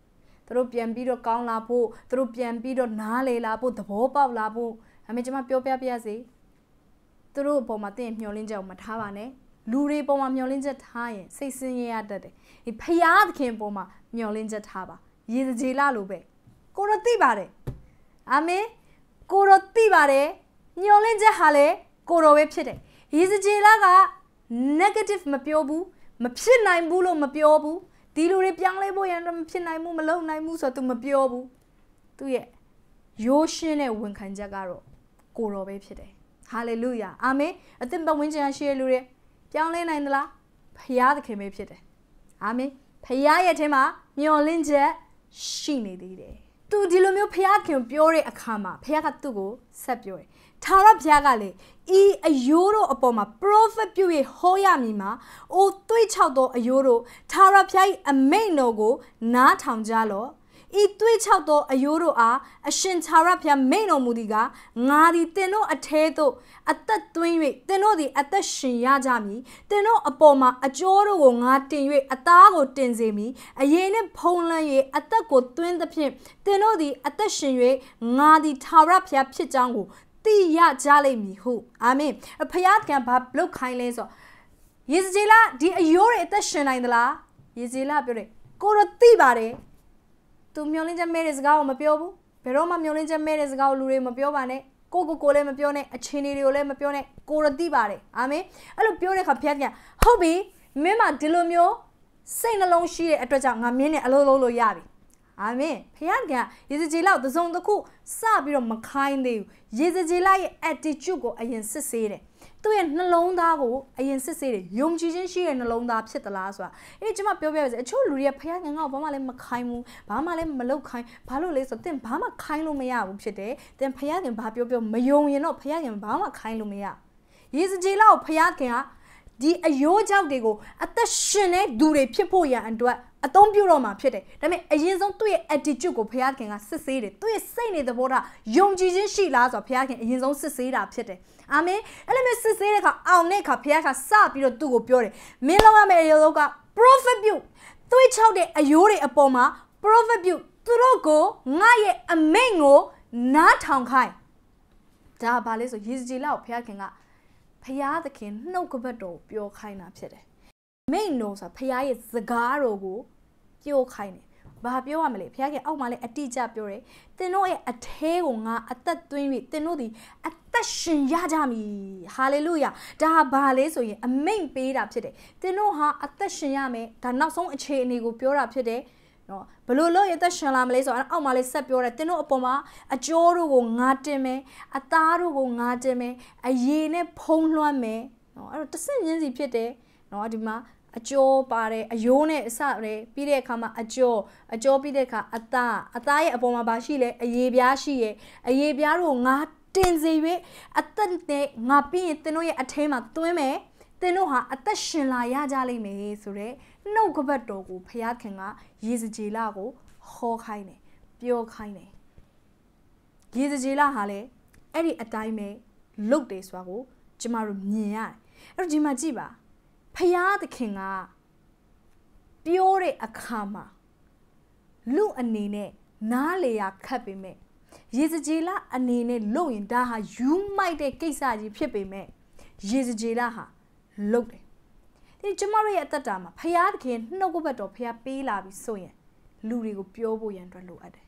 သူတို့ပြန်ပြီးတော့ကောင်းလာဖို့သူတို့ပြန်ပြီးတော့နားလေလာဖို့သဘောပေါက်လာဖို့ဒါပေမဲ့ကျမပြောပြပြစေသူတို့အပေါ်မှာတင်းမျှော်လင့်ချက်ကိုမထားပါနဲ့လူတွေပေါ်မှာမျှော်လင့်ချက်ထားရင်စိတ်ဆင်းရဲရတတ်တယ်ဒီဖရာသခင်ပေါ်မှာမျှော်လင့်ချက်ထားပါရေစကြေလာလိုပဲကိုရသိပါတယ်အာမင်ကိုရသိပါတယ်ညှော်လင့်ချက်ဟာလေကိုရောပဲဖြစ်တယ်ရေစကြေလာက negative မပြောဘူးမဖြစ်နိုင်ဘူးလို့မပြောဘူးဒီလူတွေပြောင်းလဲဖို့ရန်တော့မဖြစ်နိုင်ဘူးမလုပ်နိုင်ဘူးဆိုတော့ तू မပြောဘူးသူ့ရဲ့ရိုးရှင်းတဲ့ဝန်ခံချက်ကတော့ကိုတော်ပဲဖြစ်တယ်ဟာလေလုယာအာမင်အသင်ပတ်ဝန်းကျင်ရှိတဲ့လူတွေပြောင်းလဲနိုင်သလားဖရာသခင်ပဲဖြစ်တယ်အာမင်ဖရာရဲ့ထဲမှာမျော်လင့်ချက်ရှိနေသေးတယ်သူဒီလိုမျိုးဖရာခင်ပြောတဲ့အခါမှာဖရာကသူ့ကိုဆက်ပြောတယ်ထာဝရဘုရားကလည်းဤအယိုးတို့အပေါ်မှာ prophet ပြု၍ဟောရမည်မှာအိုသွေ့ချောက်သောအယိုးတို့သာရဖျား၏အမိန်တော်ကို နားထောင်ကြလော့ဤသွေ့ချောက်သောအယိုးတို့အားအရှင်သာရဖျားမိန်တော်မူသည်ကငါသည်တင်တို့အထဲသို့အသက်သွင်း၍တင်တို့သည် အသက်ရှင်ရကြမည်တင်တို့အပေါ်မှာအကျိုးတို့ကိုငါတင်၍အသားကိုတင်စေမည် အရင်နှင့်ဖုံးလွှမ်း၍အသက်ကိုသွင်းသဖြင့်တင်တို့သည် အသက်ရှင်၍ငါသည်သာရဖျားဖြစ်ကြောင်းကိုသိရကြလိမ့်မည်ဟုအာမင်ဖယားကံဘာလုပ်ခိုင်းလဲဆိုယေဇကျေလဒီအယိုးတွေအသက်ရှင်နိုင်သလားယေဇကျေလပြောတယ်ကိုတော့သိပါတယ်သူမျောလင်းချက်မဲ့တဲ့စကားကိုမပြောဘူးဘယ်တော့မှမျောလင်းချက်မဲ့တဲ့စကားကိုလူတွေမပြောပါနဲ့ကိုကိုကိုလည်းမပြောနဲ့အခြေအနေတွေကိုလည်းမပြောနဲ့ကိုရတိပါတယ်အာမင်အဲ့လိုပြောတဲ့အခါဘုရားကဟုတ်ပြီမင်းမဒီလိုမျိုးစိတ်နှလုံးရှိတဲ့အတွက်ကြောင့်ငါမင်းနဲ့အလုပ်လုပ်လို့ရပြီအာမင်ဘုရားကယေဇကျေလောက်သုံးတစ်ခုစပြီးတော့မခိုင်းသေးဘူးရေစကြည်လိုက်ရဲ့ attitude ကိုအရင်စစ်ဆေးတယ်သူ့ရဲ့နှလုံးသားကိုအရင်စစ်ဆေးတယ်ယုံကြည်ခြင်းရှိတဲ့နှလုံးသားဖြစ်သလားဆိုတာအေးကျမပြောပြရစေအချို့လူတွေကဖခင်ငင်ကောက်ဘာမှလည်းမခိုင်းဘူးဘာမှလည်းမလုပ်ခိုင်းဘာလို့လဲဆိုတော့သင်ဘာမှခိုင်းလို့မရဘူးဖြစ်တယ်သင်ဖခင်ငင်ဘာပြောပြောမယုံရင်တော့ဖခင်ငင်ဘာမှခိုင်းလို့မရရေစကြည်လောက်ဖခင်ငင်ကဒီအယိုးကြောက်တွေကိုအသက်ရှင်တဲ့သူတွေဖြစ်ဖို့ရန်အတွက်အသုံးပြုတော့မှာဖြစ်တယ်ဒါပေမဲ့အရင်ဆုံးသူ့ရဲ့ attitude ကိုဘုရားခင်ကစစ်ဆေးတယ်သူ့ရဲ့စိတ်နေသဘောထားယုံကြည်ခြင်းရှိလားဆိုတော့ဘုရားခင်အရင်ဆုံးစစ်ဆေးတာဖြစ်တယ်အာမင်အဲ့လိုမျိုးစစ်ဆေးတဲ့အခါအောင်တဲ့အခါဘုရားကစပြီးတော့သူ့ကိုပြောတယ်မင်းလောက်ရမယ့်အယိုးလောက်က prophet ပြုသွေးချောက်တဲ့အယိုးတွေအပေါ်မှာ prophet ပြုသူတို့ကိုငါရဲ့အမိန့်ကိုနားထောင်ခိုင်းဒါဘာလဲဆိုယေဇီလောက်ဘုရားခင်ကဖရာသခင်နှုတ်ကပတ်တော်ပြောခိုင်းတာ ဖြစ်တယ်။မိန်တော်ဆိုတာဖရာရဲ့စကားတော်ကိုပြောခိုင်းတယ်။ဘာပြောရမလဲဖရာကအောက်မှာလည်းအတိအကျပြောတယ်။သင်တို့ရဲ့အထဲကိုငါအသက်သွင်းပြီးသင်တို့ဒီအသက်ရှင်ရကြမည်။ဟာလေလုယာ။ဒါဘာလဲဆိုရင်အမိန်ပေးတာဖြစ်တယ်။သင်တို့ဟာအသက်ရှင်ရမယ်။ဒါနောက်ဆုံးအခြေအနေကိုပြောတာဖြစ်တယ်။နော်ဘလို့လို့ရင်သက်ရှင်လာမလဲဆိုတော့အောက်မှာလေးဆက်ပြောတယ်သင်တို့အပေါ်မှာအကျိုးတို့ကိုငါတင်မယ်အသားတို့ကိုငါတင်မယ်အရေနဲ့ဖုံးလွှမ်းမယ်နော်အဲ့တော့တဆင့်ချင်းစီဖြစ်တယ်နော်ဒီမှာအကျော်ပါတယ်အယိုးနဲ့အစတယ်ပြီးတဲ့အခါမှာအကျော်အကျော်ပြီးတဲ့အခါအသားအသားရဲ့အပေါ်မှာဘာရှိလဲအရေပြားရှိရဲ့အရေပြားတို့ငါတင်စီ၍အသက်နဲ့ငါပြီးရင်သင်တို့ရဲ့အထဲမှာသွင်းမယ်သင်တို့ဟာ အသက်ရှင်လာရကြလိမ့်မယ်ဆိုတော့နှုတ်ကပတ်တော်ကိုဖျားခင်ကရေစကြေလာကိုဟောခိုင်းတယ်ပြောခိုင်းတယ်ရေစကြေလာဟာလေအဲ့ဒီအတိုင်းပဲလုတ်တယ်ဆိုတာကိုကျမတို့မြင်ရတယ်အဲ့တော့ဒီမှာကြည့်ပါဖျားသခင်ကပြောတဲ့အခါမှာလူအနေနဲ့နားလေရခတ်ပေမဲ့ရေစကြေလာအနေနဲ့လုတ်ရင်ဒါဟာယူမိုက်တဲ့ကိစ္စကြီးဖြစ်ပေမဲ့ရေစကြေလာဟာလုတ်တယ်ဒီကျမတို့ရဲ့အသက်တာမှာဖရာသခင်နှုတ်ကပတ်တော်ဖရာပေးလာပြီဆိုရင်လူတွေကိုပြောဖို့ရန်အတွက်လိုအပ်တယ်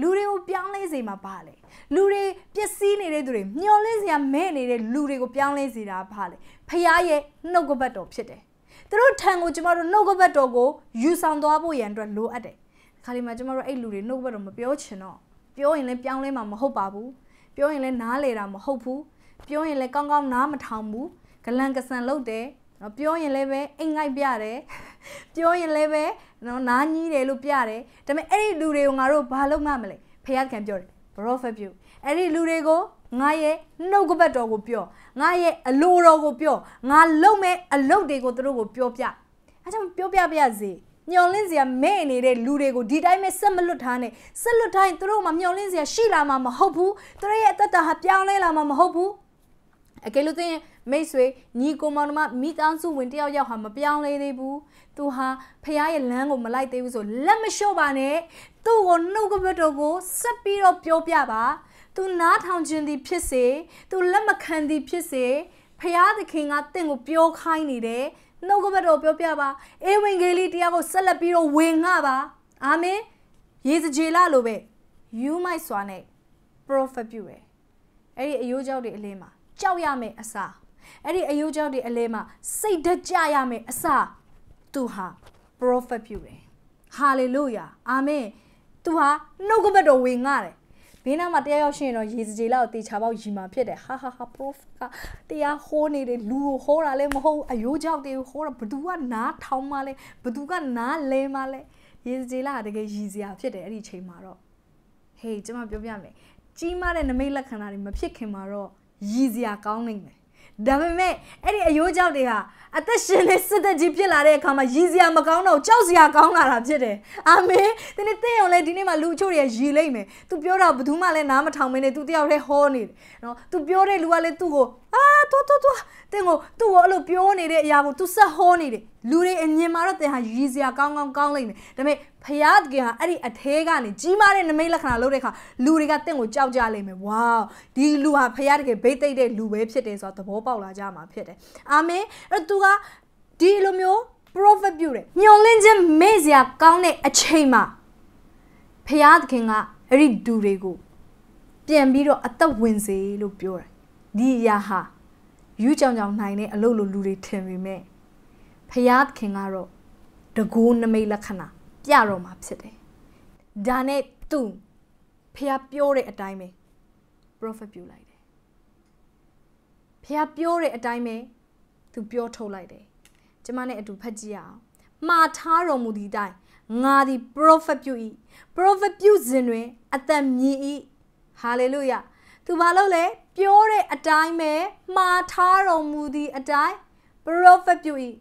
လူတွေကိုပြောင်းလဲစေမှာပါလေလူတွေပျက်စီးနေတဲ့သူတွေမျောလင့်စရာမဲ့နေတဲ့လူတွေကိုပြောင်းလဲစေတာပါလေဖရာရဲ့နှုတ်ကပတ်တော်ဖြစ်တယ်သူတို့ထံကိုကျမတို့နှုတ်ကပတ်တော်ကိုယူဆောင်သွားဖို့ရန်အတွက်လိုအပ်တယ်ခါလီမှာကျမတို့အဲ့လူတွေနှုတ်ကပတ်တော်မပြောချင်တော့ပြောရင်လည်းပြောင်းလဲမှာမဟုတ်ပါဘူးပြောရင်လည်းနားလေတာမဟုတ်ဘူးပြောရင်လည်းကောင်းကောင်းနားမထောင်ဘူးဂလန်ကဆန်လုပ်တယ်နော်ပြောရင်လည်းပဲအိမ်ငိုက်ပြတယ်ပြောရင်လည်းပဲနော်နားညည်းတယ်လို့ပြတယ်ဒါပေမဲ့အဲ့ဒီလူတွေကိုငါတို့ဘာလုပ်မှမလဲဖယားခံပြောတယ်ဘရော့ဖက်ပြုအဲ့ဒီလူတွေကိုငါရဲ့နှုတ်ကပတ်တော်ကိုပြောငါရဲ့အလိုတော်ကိုပြောငါလုံမဲ့အလုပ်တွေကိုသူတို့ကိုပြောပြအဲကြောင့်ပြောပြပြစေညှော်လင့်စရာမဲ့နေတဲ့လူတွေကိုဒီတိုင်းပဲဆက်မလွတ်ထားနဲ့ဆက်လွတ်ထားရင်သူတို့မှညှော်လင့်စရာရှိလာမှာမဟုတ်ဘူးသူတို့ရဲ့အသက်တာဟာပြောင်းလဲလာမှာမဟုတ်ဘူးအကယ်လို့သင်မိတ်ဆွေညီကိုမောင်နှမမိသားစုဝင်တယောက်ယောက်ဟာမပြောင်းလဲသေးဘူးသူဟာဖះရဲ့လမ်းကို မလိုက်သေးဘူးဆိုလက်မလျှော့ပါနဲ့သူ့ကိုနှုတ်ကပတ်တော်ကိုဆက်ပြီးတော့ပြောပြပါသူနားထောင်ခြင်းသည် ဖြစ်စေသူလက်မခံသည်ဖြစ်စေဖះသခင်ကတင့်ကိုပြောခိုင်းနေတယ်နှုတ်ကပတ်တော်ပြောပြပါအေဝံဂေလိတရားကိုဆက်လက်ပြီးတော့ဝင်ငှပါအာမင်ရေစကြေလာလိုပဲယူမိုက်စွာနဲ့ prophet ပြုတယ်အဲ့ဒီအယိုးကြောက်တွေအလင်းမှာကြောက်ရမယ်အစားအဲ့ဒီအယိုးကြောက်တွေအလဲမှာစိတ်ဓာတ်ကြရမယ်အစသူဟာ prophet ပြုတယ် hallelujah amen သူဟာနှုတ်ကပတ်တော်ဝင်ငှတယ်ဘေးနားမှာတရားရောက်ရှိရင်တော့ရေစကြေလောက်တေချာပေါက်ရီမာဖြစ်တယ်ဟာဟာဟာ prof ကတရားဟိုးနေတယ်လူကိုဟိုးတာလည်းမဟုတ်အယိုးကြောက်တွေကိုဟိုးတာဘသူကနားထောင်မှလဲဘသူကနားလဲမှလဲရေစကြေလာတကယ်ရီစရာဖြစ်တယ်အဲ့ဒီချိန်မှာတော့ဟေးကျမပြောပြမယ်ကြီးမားတဲ့နမိတ်လက္ခဏာတွေမဖြစ်ခင်မှာတော့ရည်စရာကောင်းနိုင်တယ်ဒါပေမဲ့အဲ့ဒီအယိုးကြောက်တွေဟာအသက်ရှင်နေစစ်သက်ကြီးဖြစ်လာတဲ့အခါမှာရည်စရာမကောင်းတော့ကြောက်စရာကောင်းလာတာဖြစ်တယ်အာမင်ဒီနေ့တင့်အောင်လဲဒီနေ့မှလူအချို့တွေရည်လိမ့်မယ် तू ပြောတာဘယ်သူမှလည်းနားမထောင်မင်းနဲ့ तू တယောက်တည်းဟောနေတယ်နော် तू ပြောတဲ့လူကလည်းသူ့ကိုအာတော်တော်တော်တင်ကိုသူ့ကိုအဲ့လိုပြောနေတဲ့အရာကို तू ဆက်ဟောနေတယ်လူတွေအမြင်မှာတော့တင်ဟာရည်စရာကောင်းကောင်းကောင်းလိမ့်မယ်ဒါပေမဲ့ဖရာတကယ်ဟာအဲ့ဒီအထဲကနေကြီးမားတဲ့နမိတ်လက္ခဏာလုပ်တဲ့အခါလူတွေကတင်ကိုကြောက်ကြလိမ့်မယ်ဝေါဒီလူဟာဖရာတကယ်ဘိတ်သိမ့်တဲ့လူပဲဖြစ်တယ်ဆိုတော့သဘောပေါက်လာကြမှာဖြစ်တယ်အာမင်အဲ့တော့ तू ကဒီလိုမျိုး prophet ပြုတယ်ညှော်လင်းခြင်းမေ့စရာကောင်းတဲ့အချိန်မှာဖရာသခင်ကအဲ့ဒီဒူတွေကိုပြန်ပြီးတော့အသက်ဝင်စေလို့ပြောတယ်ဒီအရာဟာယူးကြောင်ကြောင်နိုင်တဲ့အလုပ်လိုလူတွေထင်ပေမဲ့ဖျားခင်ကတော့တကိုးနမိတ်လက္ခဏာပြတော့မှာဖြစ်တယ်။ဒါနဲ့သူဖျားပြောတဲ့အတိုင်းပဲ prophet ပြုလိုက်တယ်။ဖျားပြောတဲ့အတိုင်းပဲသူပြောထုတ်လိုက်တယ်။ကျမနဲ့အတူဖတ်ကြည့်ရအောင်။မှားထားတော်မူသည့်အတိုင်းငါသည် prophet ပြု၏ prophet ပြုစဉ်တွင် အသက်မြည်၏ hallelujah သူဘာလို့လဲပြောတဲ့အတိုင်းပဲမှားထားတော်မူသည့်အတိုင်း prophet ပြု၏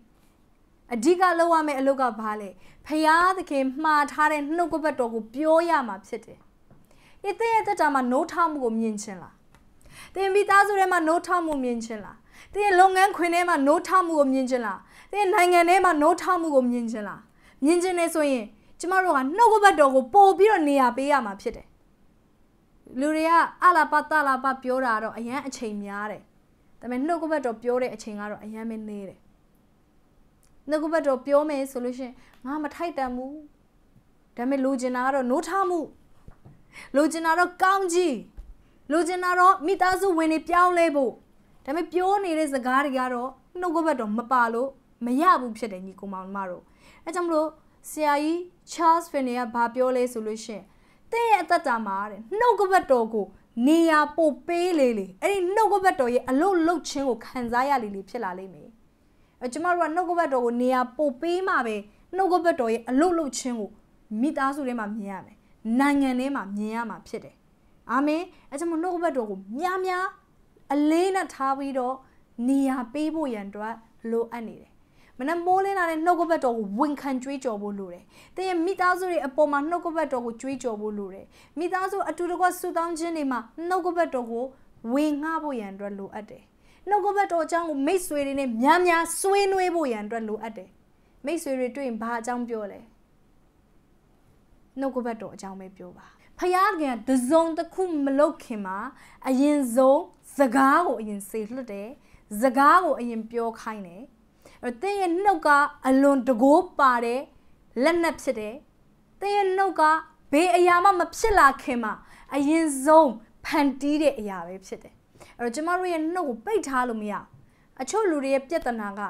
အဓိကလောက်ရမယ့်အလုပ်ကဘာလဲဖျားသခင်မှားထားတဲ့နှုတ်ကပတ်တော်ကိုပြောရမှာဖြစ်တယ်။ဒီတဲ့ရဲ့တက်တာမှာနှုတ်ထမှုကိုမြင်ချင်းလား။သင်မိသားစုထဲမှာနှုတ်ထမှုမြင်ချင်းလား။သင်လုပ်ငန်းခွင်ထဲမှာနှုတ်ထမှုကိုမြင်ချင်းလား။သင်နိုင်ငံထဲမှာနှုတ်ထမှုကိုမြင်ချင်းလား။မြင်ချင်းနေဆိုရင်ကျမတို့ကနှုတ်ကပတ်တော်ကိုပို့ပြီးတော့နေရာပေးရမှာဖြစ်တယ်လူတွေကအလာပတလာပပြောတာတော့အရန်အချိန်များတယ်ဒါပေမဲ့နှုတ်ကပတ်တော်ပြောတဲ့အချိန်ကတော့အရန်မနေတယ်နှုတ်ကပတ်တော်ပြောမယ်ဆိုလို့ရှိရင်ငါမထိုက်တန်ဘူးဒါပေမဲ့လိုချင်တာကတော့노ထမှုလိုချင်တာတော့ကောင်းကြီးလိုချင်တာတော့မိသားစုဝင်တွေပြောင်းလဲဖို့ဒါပေမဲ့ပြောနေတဲ့စကားတွေကတော့နှုတ်ကပတ်တော်မပါလို့မရဘူးဖြစ်တယ်ညီကောင်မတို့အဲကြောင့်မလို့ဆရာကြီး Charles Finney ကဘာပြောလဲဆိုလို့ရှိရင်တင့်ရဲ့အသက်တာမှာတဲ့နှုတ်ကပတ်တော်ကိုနေရာပို့ပေးလေလေအဲ့ဒီနှုတ်ကပတ်တော်ရဲ့အလုတ်လုတ်ချင်းကိုခံစားရလေလေဖြစ်လာလိမ့်မယ်အဲကျမတို့ကနှုတ်ကပတ်တော်ကိုနေရာပို့ပေးမှပဲနှုတ်ကပတ်တော်ရဲ့အလုတ်လုတ်ချင်းကိုမိသားစုထဲမှာမြင်ရမယ်နိုင်ငံထဲမှာမြင်ရမှာဖြစ်တယ်အာမင်အဲကြောင့်နှုတ်ကပတ်တော်ကိုများများအလေးနဲ့ထားပြီးတော့နေရာပေးဖို့ရန်အတွက်လိုအပ်နေတယ်မနက်မိုးလင်းလာတဲ့နှုတ်ကပတ်တော်ကိုဝန်ခံကြွေးကြော်ဖို့လိုတယ်။သင်ရဲ့မိသားစုတွေအပေါ်မှာနှုတ်ကပတ်တော်ကိုကြွေးကြော်ဖို့လိုတယ်။မိသားစုအတူတကွဆူတောင်းခြင်းတွေမှာနှုတ်ကပတ်တော်ကိုဝင်ငှဖို့ရန်အတွက်လိုအပ်တယ်။နှုတ်ကပတ်တော်အကြောင်းကိုမိတ်ဆွေတွေနဲ့များများဆွေးနွေးဖို့ရန်အတွက်လိုအပ်တယ်။မိတ်ဆွေတွေတွေ့ရင်ဘာအကြောင်းပြောလဲ။နှုတ်ကပတ်တော်အကြောင်းပဲပြောပါ။ဖယားခင်ကဒဇုံတစ်ခု မလုတ်ခင်မှာအရင်ဆုံးစကားကိုအရင်စေလွှတ်တယ်။စကားကိုအရင်ပြောခိုင်းတယ်။။သင်ရဲ့နှုတ်ကအလွန်တကိုးပါတဲ့လက်နက်ဖြစ်တယ်။သင်ရဲ့နှုတ်ကဘေးအရာမှမဖြစ်လာခင်မှာအရင်ဆုံးဖန်တီးတဲ့အရာပဲဖြစ်တယ်။အဲ့တော့ကျမတို့ရဲ့နှုတ်ကိုပိတ်ထားလို့မရ။အချို့လူတွေရဲ့ပြဿနာက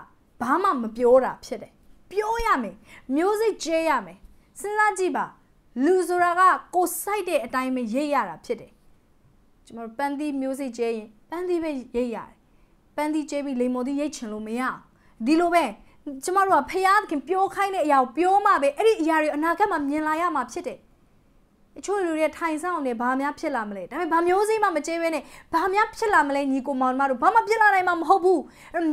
ဘာမှမပြောတာဖြစ်တယ်။ပြောရမယ်။မျိုးစိတ်ကျဲရမယ်။စဉ်းစားကြည့်ပါ။လူဆိုတာကကိုစိုက်တဲ့အတိုင်းပဲရိတ်ရတာဖြစ်တယ်။ကျမတို့ပန်းသီးမျိုးစိတ်ကျဲရင်ပန်းသီးပဲရိတ်ရတယ်။ပန်းသီးကျဲပြီးလေမုန်သီးရိတ်ချင်လို့မရဘူး။ဒီလိုပဲကျမတို့ကဖျားသခင်ပြောခိုင်းတဲ့အရာကိုပြောမှပဲအဲ့ဒီအရာတွေအနာဂတ်မှာမြင်လာရမှာဖြစ်တယ်အချို့လူတွေထိုင်ဆောင်နေဘာများဖြစ်လာမလဲဒါပေမဲ့ဘာမျိုးစိမမကျေးပဲနဲ့ဘာများဖြစ်လာမလဲညီကိုမောင်တို့ဘာမှဖြစ်လာနိုင်မှာမဟုတ်ဘူး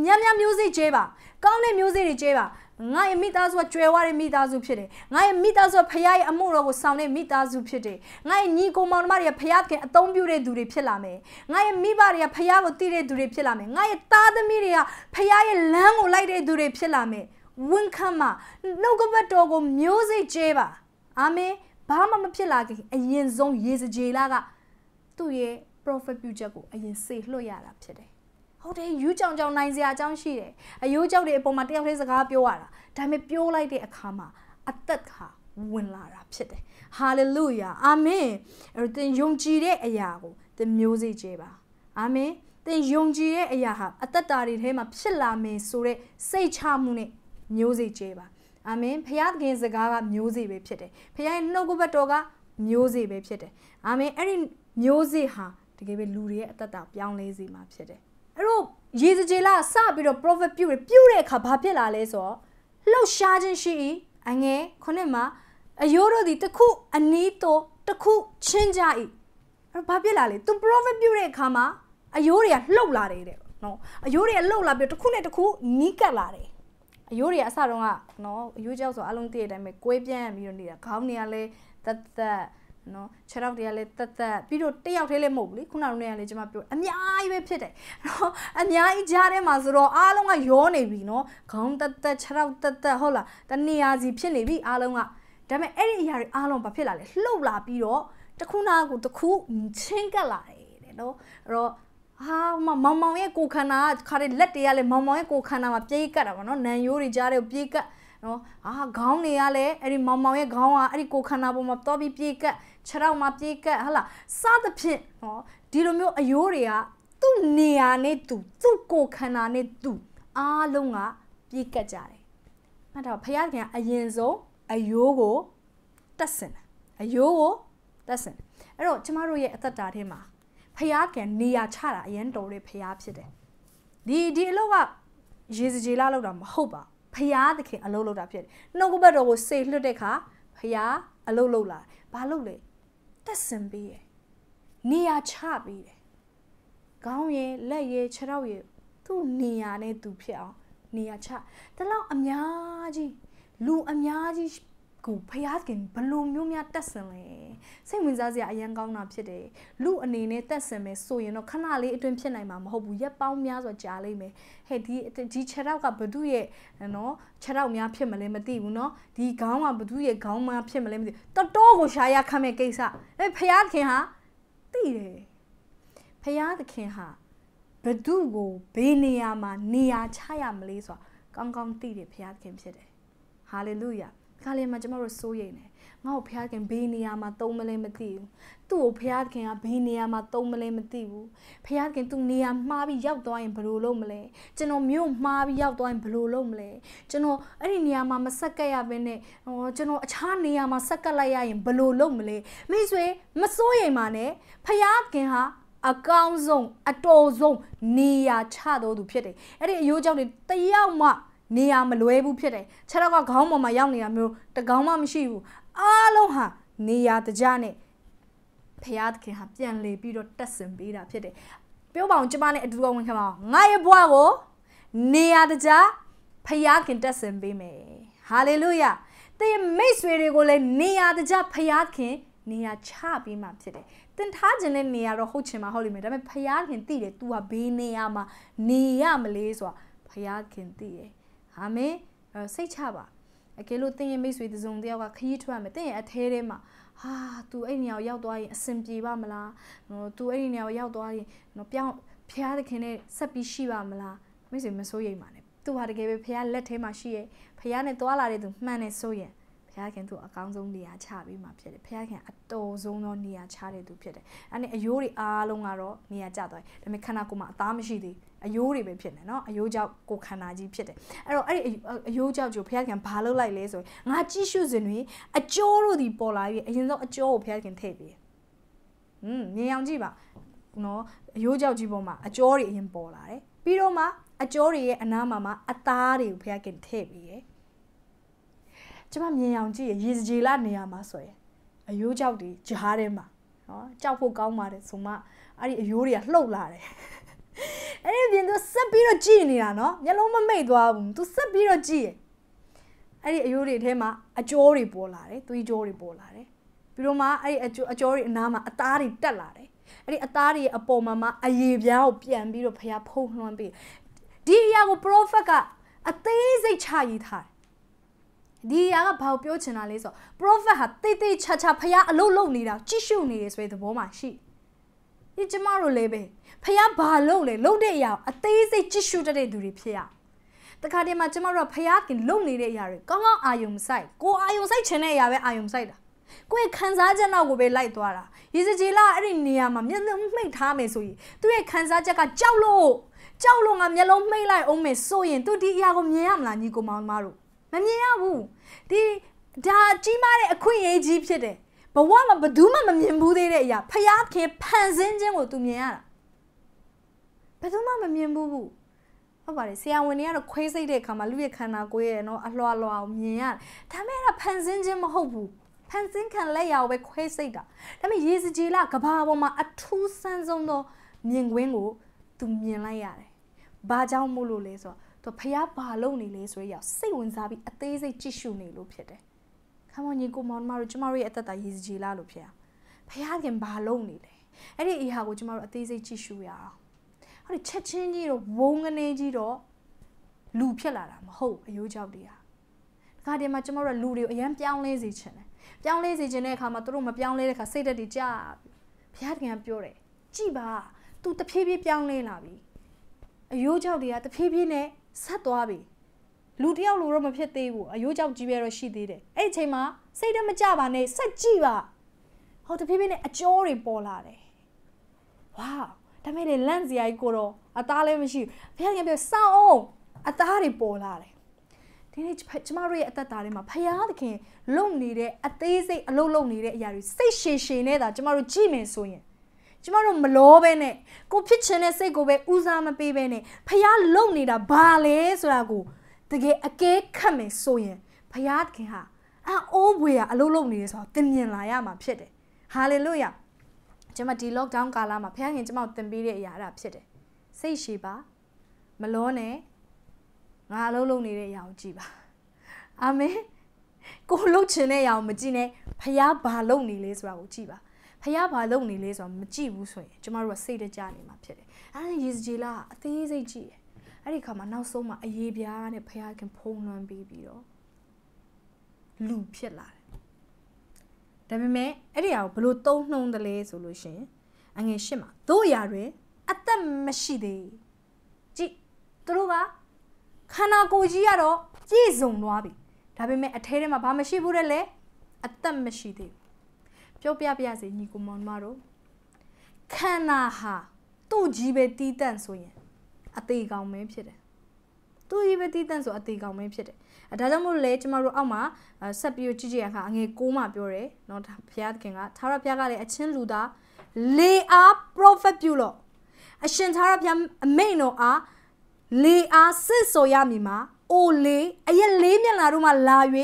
ညံ့ညံ့မျိုးစိကျေးပါကောင်းတဲ့မျိုးစိတွေကျေးပါငါရဲ့မိသားစုကကြွယ်ဝတဲ့မိသားစုဖြစ်တယ်ငါရဲ့မိသားစုကဖခင်ရဲ့အမှုတော်ကိုဆောင်တဲ့မိသားစုဖြစ်တယ်ငါရဲ့ညီကိုမောင်နှမတွေကဖခင်ကအသုံးပြုတဲ့သူတွေဖြစ်လာမယ်ငါရဲ့မိဘတွေကဖခင်ကိုတည်တဲ့သူတွေဖြစ်လာမယ်ငါရဲ့သားသမီးတွေကဖခင်ရဲ့လမ်းကိုလိုက်တဲ့သူတွေဖြစ်လာမယ်ဝန်ခံမှာနှုတ်ကပတ်တော်ကိုမျိုးစိတ်ကျဲပါအာမင်ဘာမှမဖြစ်လာခင်အရင်ဆုံးရေစကြေလာကသူ့ရဲ့ prophet ပြုချက်ကိုအရင်စေလွှတ်ရတာဖြစ်တယ်ဟုတ်တယ်ယူးကြောင်ကြောင်နိုင်စရာအကြောင်းရှိတယ်အယိုးကြောက်တွေအပေါ်မှာတယောက်လေးစကားပြောရတာဒါပေမဲ့ပြောလိုက်တဲ့အခါမှာအသက်ခါဝင်လာတာဖြစ်တယ်ဟာလေလုယာအာမင်အဲ့တော့သင်ယုံကြည်တဲ့အရာကိုသင်မျိုးစေ့ကြပါ အာမင်သင်ယုံကြည်တဲ့အရာဟာအသက်တာတွေထဲမှာဖြစ်လာမယ်ဆိုတဲ့စိတ်ချမှုနဲ့မျိုးစေ့ကြပါအာမင်ဖခင်သခင် စကားကမျိုးစေ့ပဲဖြစ်တယ်ဖခင်ရဲ့နှုတ်ကပတ်တော်ကမျိုးစေ့ပဲဖြစ်တယ်အာမင်အဲ့ဒီမျိုးစေ့ဟာတကယ်ပဲလူတွေရဲ့အသက်တာပြောင်းလဲစေမှာဖြစ်တယ်အဲ့တော့ရေစကြေလာစပြီးတော့ profit ပြုတယ်ပြုတဲ့အခါဘာဖြစ်လာလဲဆိုတော့လှုပ်ရှားခြင်းရှိ၏အငယ်ခုနှစ်မှာအယိုးတို့သည်တစ်ခုအနီးသို့တစ်ခုချင်းကြ၏အဲ့ဘာဖြစ်လာလဲသူ profit ပြုတဲ့အခါမှာအယိုးတွေကလှုပ်လာတယ်တဲ့နော်အယိုးတွေကလှုပ်လာပြီးတစ်ခုနဲ့တစ်ခုနီးကပ်လာတယ်အယိုးတွေကအစတုန်းကနော်အယိုးကြောက်ဆိုအလုံးတည့်တဲ့အတိုင်းပဲကွေးပြန့်ပြီးတော့နေတာခေါင်းတွေကလည်းသက်သက်နော်ခြေထောက်တွေကလည်းတက်တက်ပြီးတော့တယောက်တည်းလည်းမဟုတ်ဘူးလေခုနကလည်းကလည်းကျွန်မပြောအများကြီးပဲဖြစ်တယ်နော်အများကြီးကြားထဲမှာဆိုတော့အားလုံးကရောနေပြီနော်ခေါင်းတက်တက်ခြေထောက်တက်တက်ဟုတ်လားတနေရာစီဖြစ်နေပြီအားလုံးကဒါပေမဲ့အဲ့ဒီအရာတွေအားလုံးဘာဖြစ်လာလဲလှုပ်လာပြီးတော့တခုနာကိုတခုချင်းကပ်လာတယ်တဲ့နော်အဲ့တော့ဟာမမောင်မောင်ရဲ့ကိုခန္ဓာကခါတဲ့လက်တွေကလည်းမောင်မောင်ရဲ့ကိုခန္ဓာမှာပြေးကပ်တာပေါ့နော်နံရိုးတွေကြားတဲ့ပြေးကပ်နော်အာခေါင်းတွေကလည်းအဲ့ဒီမောင်မောင်ရဲ့ခေါင်းကအဲ့ဒီကိုခန္ဓာပေါ်မှာတော့ပြီးပြေးကပ်ခြေထောက်မှာပြေးကပ်ဟလာစသဖြင့်ဟောဒီလိုမျိုးအယိုးတွေကသူ့နေရာနဲ့သူသူ့ကိုယ်ခန္ဓာနဲ့သူအားလုံးကပြေးကပ်ကြတယ်မှတ်တော့ဘုရားကအရင်ဆုံးအယိုးကိုတက်စင်တယ်အယိုးကိုတက်စင်တယ်အဲ့တော့ကျမတို့ရဲ့အသက်တာထဲမှာဖျားကန်နေရာချတာအရင်တော်တဲ့ဖျားဖြစ်တယ်ဒီဒီအလုပ်ကရေစကြေလာလောက်တာမဟုတ်ပါဖျားသခင်အလုပ်လုပ်တာဖြစ်တယ်နှုတ်ကပတ်တော်ကိုစေလွှတ်တဲ့ခါဖျားအလုပ်လုပ်လာဘာလုပ်လဲတက်ဆင်ပေးတယ်နေရာချပေးတယ်ခေါင်းရယ်လက်ရယ်ခြေထောက်ရယ်သူ့နေရာနဲ့သူဖြစ်အောင်နေရာချတလောက်အများကြီးလူအများကြီးကိုဖျားခင်ဘလို့မျိုးများတက်ဆင်လဲစိတ်ဝင်စားစရာအရန်ကောင်းတာဖြစ်တယ်လူအနေနဲ့တက်ဆင်မယ်ဆိုရင်တော့ခဏလေးအတွင်းဖြစ်နိုင်မှာမဟုတ်ဘူးရက်ပေါင်းများစွာကြာလိမ့်မယ်ဟဲ့ဒီဒီခြေထောက်ကဘသူ့ရဲ့နော်ခြေထောက်များဖြစ်မလဲမသိဘူးနော်ဒီခေါင်းကဘသူ့ရဲ့ခေါင်းမဖြစ်မလဲမသိတော်တော်ကိုရှာရခမ်းမဲ့ကိစ္စအဲဖျားခင်ဟာသိတယ်ဖျားသခင်ဟာဘသူ့ကိုဘေးနေရာမှာနေရာချရမလဲဆိုတာကောင်းကောင်းသိတယ်ဖျားသခင်ဖြစ်တယ်ဟာလေလုယာခါလေးမှကျမတို့စိုးရိမ်တယ်ငါ့ကိုဖျားခင်ဘေးနေရာမှာသုံးမလဲမသိဘူးသူ့ကိုဖျားခင်ကဘေးနေရာမှာသုံးမလဲမသိဘူးဖျားခင်သူ့နေရာမှားပြီးရောက်သွားရင်ဘယ်လိုလုပ်မလဲကျွန်တော်မြို့မှားပြီးရောက်သွားရင်ဘယ်လိုလုပ်မလဲကျွန်တော်အဲ့ဒီနေရာမှာမဆက်ကပ်ရဘဲနဲ့ဟောကျွန်တော်အခြားနေရာမှာဆက်ကပ်လိုက်ရရင်ဘယ်လိုလုပ်မလဲမိတ်ဆွေမစိုးရိမ်ပါနဲ့ဖျားခင်ဟာ အကောင်းဆုံးအတော်ဆုံးနေရာချတော်သူဖြစ်တယ်အဲ့ဒီအယိုးကြောင့်တယောက်မှနေရာမလွဲဘူးဖြစ်တယ်ခြေထောက်ကခေါင်းပေါ်မှာရောက်နေတာမျိုးတကောင်းမှမရှိဘူးအားလုံးဟာနေရာတကြနဲ့ဖရာသခင်ဟာပြန်လေပြီးတော့တက်ဆင်ပေးတာဖြစ်တယ်ပြောပါအောင်ကျမနဲ့အတူတူဝင်ခင်ပါငါရဲ့ဘဝကိုနေရာတကြဖရာခင်တက်ဆင်ပေးမယ်ဟာလေလုယာသင်မိတ်ဆွေတွေကိုလည်းနေရာတကြဖရာခင်နေရာချပြီးမှဖြစ်တယ်။တင်ထားခြင်းနဲ့နေရာတော့ဟုတ်ချင်မှာဟုတ်လိမ့်မယ်။ဒါပေမဲ့ဖယားခင်သိတယ်။ तू ဟာဘေးနေရာမှာနေရမလဲဆိုတာဖယားခင်သိတယ်။အာမင်စိတ်ချပါအကယ်လို့တင်းရဲ့မိတ်ဆွေတစုံတယောက်ကခရီးထွက်မယ်တင်းရဲ့အထဲထဲမှာဟာ तू အဲ့နေရာကိုရောက်သွားရင်အဆင်ပြေပါမလားနော် तू အဲ့နေရာကိုရောက်သွားရင်နော်ပြောင်းဖျားသခင်နဲ့ဆက်ပြီးရှိပါမလားမိတ်ဆွေမစိုးရိမ်ပါနဲ့ तू ဟာတကယ်ပဲဖျားလက်ထဲမှာရှိရဲ့ဖျားနဲ့တွာလာတဲ့ तू မှန်နေစိုးရင်ဘုရားခင်သူ့အကောင်းဆုံးနေရာချပေးမှာဖြစ်တယ်။ဘုရားခင်အတော်ဆုံးသောနေရာချတဲ့သူဖြစ်တယ်။အဲ့ဒီအယိုးတွေအားလုံးကတော့နေရာကျသွားတယ်။ဒါပေမဲ့ခန္ဓာကိုယ်မှာအသားမရှိသေးဘူးအယိုးတွေပဲဖြစ်နေเนาะအယိုးကြောင့်ကိုခန္ဓာကြီးဖြစ်တယ်အဲ့တော့အဲ့ဒီအယိုးကြောင့်ကျိုးဘုရားခင်ဘာလုပ်လိုက်လဲဆိုရင်ငါကြည့်ရှုစဉ်တွင်အကျိုးတို့ဒီပေါ်လာပြီးအရင်ဆုံးအကျိုးကိုဘုရားခင်ထည့်ပေးဟွန်းမြင်အောင်ကြည့်ပါနော်အယိုးကြောင့်ကြီးပေါ်မှာအကျိုးတွေအရင်ပေါ်လာတယ်ပြီးတော့မှအကျိုးတွေရဲ့အနားမှာမှအသားတွေကိုဘုရားခင်ထည့်ပေးတယ်ကျမမြင်အောင်ကြည့်ရေစကြေလာနေရာမှာဆိုရင်အယိုးကြောက်တွေကြားထဲမှာနော်ကြောက်ဖို့ကောင်းပါတယ်ဆိုမှအဲ့ဒီအယိုးတွေကလှုပ်လာတယ်အဲ့ဒီပြင်သူဆက်ပြီးတော့ကြည်နေတာနော်မျက်လုံးမမိတ်သွားဘူးသူဆက်ပြီးတော့ကြည်ရဲ့အဲ့ဒီအယိုးတွေထဲမှာအကျိုးတွေပေါ်လာတယ်သွေးကြောတွေပေါ်လာတယ်ပြီးတော့မှအဲ့ဒီအကျိုးအကျိုးတွေအနားမှာအသားတွေတက်လာတယ်အဲ့ဒီအသားတွေအပေါ်မှာမှအရေပြားကိုပြန်ပြီးတော့ဖះဖုံးလွှမ်းပေးဒီအရာကို prophet ကအသေးစိတ်ချရေးထားတယ်ဒီအရာကဘာကိုပြောချင်တာလဲဆိုတော့ prophet ဟာတိတ်တိတ်ချာချာဖះအလုတ်လုတ်နေတာကြိရှုနေတယ်ဆိုတဲ့သဘောမှရှိတယ်။ဒီကျမတို့လည်းပဲဖះဘာလုပ်လဲလုပ်တဲ့အရာအသေးစိတ်ကြည့်ရှုတတ်တဲ့သူတွေဖြစ်ရ။တခါတည်းမှာကျမတို့ကဖះကင်လုပ်နေတဲ့အရာတွေကောင်းကောင်းအာယုံမဆိုင်ကိုအာယုံဆိုင်ချင်တဲ့အရာပဲအာယုံဆိုင်တာ။ကိုယ့်ရဲ့ခံစားချက်နောက်ကိုပဲလိုက်သွားတာ။ရေစကြည်လာအဲ့ဒီနေရာမှာမျက်လုံးမှိတ်ထားမယ်ဆိုရင်သူ့ရဲ့ခံစားချက်ကကြောက်လို့ကြောက်လို့ငါမျက်လုံးမှိတ်လိုက်အောင်မယ်ဆိုရင်သူဒီအရာကိုမြင်ရမလားညီကိုမောင်မတို့မမြင်ရဘူး။ဒီဒါကြီးမားတဲ့အခွင့်အရေးကြီးဖြစ်တယ်ဘဝမှာဘယ်သူမှမမြင်ဘူးသေးတဲ့အရာဖျားခင်ဖန်ဆင်းခြင်းကိုသူမြင်ရတာဘယ်သူမှမမြင်ဘူးဘူးဟုတ်ပါတယ်ဆရာဝန်တွေကတော့ခွဲစိတ်တဲ့အခါမှာလူရဲ့ခန္ဓာကိုယ်ရဲ့နော်အလွှာလွှာကိုမြင်ရတယ်ဒါပေမဲ့အဲ့ဒါဖန်ဆင်းခြင်းမဟုတ်ဘူးဖန်ဆင်းခံလက်ရာကိုပဲခွဲစိတ်တာဒါပေမဲ့ရေစကြည်လကဘာပေါ်မှာအထူးဆန်းဆုံးသောမြင်ကွင်းကိုသူမြင်လိုက်ရတယ်ဘာကြောင့်မို့လို့လဲဆိုတော့သူဖျားဘာလုံးနေလဲဆိုရရစိတ်ဝင်စားပြီးအသေးစိတ်ကြည့်ရှုနေလို့ဖြစ်တယ်ခမောင်ညီကိုမောင်မတို့ကျမတို့ရဲ့အသက်တာရည်စည်လားလို့ဖြစ်ရဖခင်ဘာလုံးနေလဲအဲ့ဒီအရာကိုကျမတို့အသေးစိတ်ကြည့်ရှုရအောင်ဟောဒီချက်ချင်းကြီးတော့ဝုံကနေကြီးတော့လူဖြစ်လာတာမဟုတ်အယိုးကြောက်တွေကဒါကတည်းကကျမတို့ကလူတွေကိုအရန်ပြောင်းလဲစေချင်တယ်ပြောင်းလဲစေချင်တဲ့အခါမှာသူတို့မပြောင်းလဲတဲ့အခါစိတ်ဓာတ်တွေကြာပြီဘုရားခင်ကပြောတယ်ကြည်ပါ तू တဖြည်းဖြည်းပြောင်းလဲလာပြီအယိုးကြောက်တွေကတဖြည်းဖြည်းနဲ့ဆက်သွားပြီလူတယောက်လိုတော့မဖြစ်သေးဘူးအယိုးကြောင့်ကြီးပဲတော့ရှိသေးတယ်အဲ့အချိန်မှာစိတ်တမကြပါနဲ့စက်ကြည့်ပါဟောတဖြည်းဖြည်းနဲ့အကျော်တွေပေါ်လာတယ်ဝါဒါမဲ့လေလန့်စရာကြီးကိုတော့အသားလည်းမရှိဘူးဖခင်ကပြောစောင့်အောင်အသားတွေပေါ်လာတယ်ဒီနေ့ကျမတို့ရဲ့အသက်တာထဲမှာဖခင်သခင်လုံနေတဲ့အသေးစိတ်အလုံးလုံးနေတဲ့အရာတွေစိတ်ရှည်ရှည်နဲ့ဒါကျမတို့ကြည့်မယ်ဆိုရင်ကျမတို့မလောပဲနဲ့ကိုဖြစ်ချင်တဲ့စိတ်ကိုပဲဦးစားမပေးပဲနဲ့ဖះလုံနေတာဘာလဲဆိုတာကိုတကယ်အကဲခတ်မယ်ဆိုရင်ဘုရားခင်ဟာအအိုးဘွေရအလုံးလုံးနေရဆိုတော့သင်မြင်လာရမှာဖြစ်တယ်ဟာလေလုယာကျွန်မဒီ lockdown ကာလမှာဘုရားခင်ကျွန်မသင်ပေးတဲ့အရာအဲ့ဒါဖြစ်တယ်စိတ်ရှိပါမလောနဲ့ငါအလုံးလုံးနေတဲ့အရာကိုကြည်ပါ အာမင်ကိုလှုပ်ချင်တဲ့အရာကိုမကြည့်နဲ့ဖះဘာလှုပ်နေလဲဆိုတာကိုကြည့်ပါဖះဘာလှုပ်နေလဲဆိုတာမကြည့်ဘူးဆိုရင်ကျမတို့ကစိတ်တကြနေမှာဖြစ်တယ်အဲဒါယေဇကျေလာအသေးစိတ်ကြည့်တယ်အဲ့ဒီခါမှာနောက်ဆုံးမှာအရေးပြားနဲ့ဖယားခင်ဖုံးလွှမ်းပေးပြီးတော့လူဖြစ်လာတယ်ဒါပေမဲ့အဲ့ဒီအရာကိုဘလို့သုံးနှုံးတယ်လဲဆိုလို့ရှင်အငယ်ရှစ်မှာတို့အရာတွေအသက်မရှိသေးကြည့်သူတို့ကခန္ဓာကိုယ်ကြီးကတော့ကြည်စုံသွားပြီဒါပေမဲ့အထဲထဲမှာဘာမရှိဘူးတဲ့လဲအသက်မရှိသေးပြောပြပြစေညီကိုမောင်မတို့ခန္ဓာဟာသူ့ကြီးပဲတီးတန့်ဆိုရင်အသေးကောင်ပဲဖြစ်တယ်သူကြီးပဲတည်တန့်ဆိုအသေးကောင်ပဲဖြစ်တယ်အဲဒါကြောင့်မို့လဲကျမတို့အောက်မှာဆက်ပြီးကြည့်ကြည့်ရခါအငယ်6မှာပြောတယ်နော်ဘုရားသခင်ကသာရဘုရားကလည်းအချင်းလူသားလေအား prophet ပြုလို့အရှင်သာရဘုရားအမိန်တော်အားလေအားစစ်ဆိုရမည်မှာအိုလေအရက်လေးမျက်နှာတို့မှလာ၍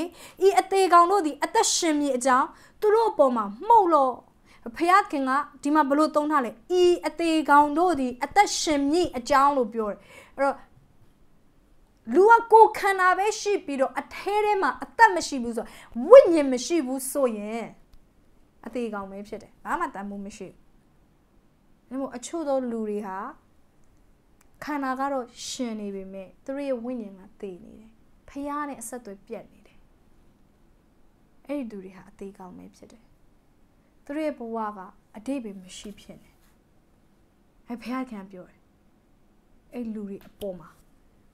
ဤအသေးကောင်တို့သည်အသက်ရှင်မည်အကြောင်းသူတို့အပေါ်မှာမှုတ်လို့ဖယားခင်ကဒီမှာဘလို့သုံးထားလဲဤအသေးကောင်တို့သည်အသက်ရှင်မြင့်အကြောင်းလို့ပြောတယ်အဲ့တော့လူကကိုခန္ဓာပဲရှိပြီးတော့အထဲထဲမှာအသက်မရှိဘူးဆိုဝိညာဉ်မရှိဘူးဆိုရင်အသေးကောင်ပဲဖြစ်တယ်ဘာမှတန်မှုမရှိဘူးဒါပေမဲ့အချို့သောလူတွေဟာခန္ဓာကတော့ရှင်နေပေမဲ့သူတို့ရဲ့ဝိညာဉ်ကသေနေတယ်ဖယားနဲ့အဆက်အသွယ်ပြတ်နေတယ်အဲ့ဒီလူတွေဟာအသေးကောင်ပဲဖြစ်တယ်သူတို့ရဲ့ဘဝကအတိတ်ပဲမရှိဖြစ်နေအဲဘုရားခင်ပြောတယ်အဲ့လူတွေအပေါ်မှာ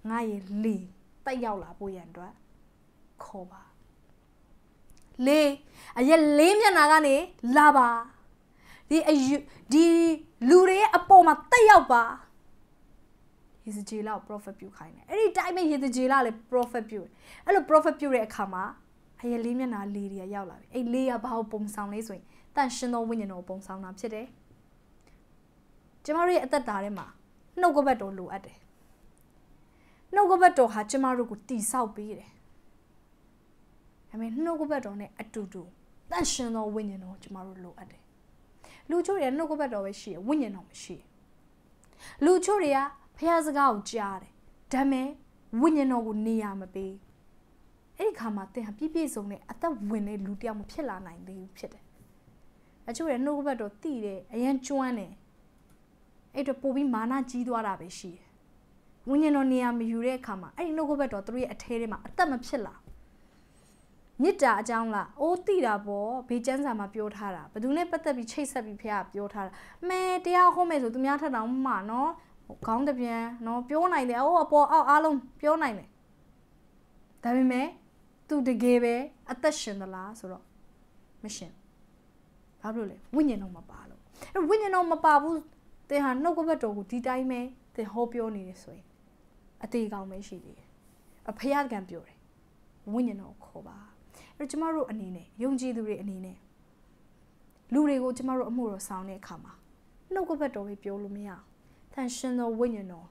ငါရဲ့လေတက်ရောက်လာဖို့ရန်အတွက်ခေါ်ပါလေအရက်လေးမျက်နာကနေလာပါဒီအယူဒီလူတွေရဲ့အပေါ်မှာတက်ရောက်ပါယေဇဂျေလကို prophet ပြုခိုင်းတယ်အဲ့ဒီတိုင်းပဲယေဇဂျေလလည်း prophet ပြုတယ်အဲ့လို prophet ပြုတဲ့အခါမှာအရက်လေးမျက်နာလေးတွေကရောက်လာပြီအဲ့လေးကဘာကိုပုံဆောင်လဲဆိုရင်တန့်ရှင်းသောဝိညာဉ်တော်ပုံဆောင်တာဖြစ်တယ်။ကျမတို့ရဲ့အသက်တာထဲမှာနှုတ်ကပတ်တော်လိုအပ်တယ်။နှုတ်ကပတ်တော်ဟာကျမတို့ကိုတည်ဆောက်ပေးတယ်။ဒါပေမဲ့နှုတ်ကပတ်တော်နဲ့အတူတူတန့်ရှင်းသောဝိညာဉ်တော် ကျမတို့လိုအပ်တယ်။လူချို့တွေကနှုတ်ကပတ်တော်ပဲရှိရဝိညာဉ်တော်မရှိဘူး။လူချို့တွေကဖះစကားကိုကြားတယ်။ဒါပေမဲ့ဝိညာဉ်တော်ကိုနေရာမပေး။အဲ့ဒီခါမှာသင်ဟာပြည့်ပြည့်စုံတဲ့အသက်ဝင်တဲ့လူတယောက်မဖြစ်လာနိုင်သေးဘူးဖြစ်တယ်အချို့ရဲ့နှုတ်ဘက်တော့တိတယ်အရန်ကျွမ်းတယ်အဲ့တော့ပို့ပြီးမာနကြီးသွားတာပဲရှိတယ်ဝိညာဉ်တော်နေရာမယူတဲ့အခါမှာအဲ့ဒီနှုတ်ကပတ်တော်သူတို့ရဲ့အထဲထဲမှာအသက်မဖြစ်လာမေတ္တာအကြောင်းလားအိုးတိတာပေါ့ဘေးကျန်းစာမှာပြောထားတာဘသူနဲ့ပတ်သက်ပြီးချိတ်ဆက်ပြီးဖခင်ကပြောထားတာမဲတရားဟောမယ်ဆိုသူများထက်တောင်မှနော်ခေါင်းတပြန်နော်ပြောနိုင်တယ်အိုးအပေါ်အောက်အားလုံးပြောနိုင်တယ်ဒါပေမဲ့သူတကယ်ပဲအသက်ရှင်သလားဆိုတော့မရှင်ဘာဖြစ်လို့လဲဝိညာဉ်တော်မပါလို့အဲ့ဝိညာဉ်တော်မပါဘူးသင်ဟာနှုတ်ကပတ်တော်ကိုဒီတိုင်းပဲသင်ဟောပြောနေတယ်ဆိုရင်အသေးကောင်ပဲရှိသေးတယ်အဖေကံပြောတယ်ဝိညာဉ်တော်ခေါ်ပါအဲ့တော့ကျမတို့အနေနဲ့ယုံကြည်သူတွေအနေနဲ့လူတွေကိုကျမတို့အမှုတော်ဆောင်တဲ့အခါမှာနှုတ်ကပတ်တော်ပဲပြောလို့မရ။တန်ရှင်သောဝိညာဉ်တော်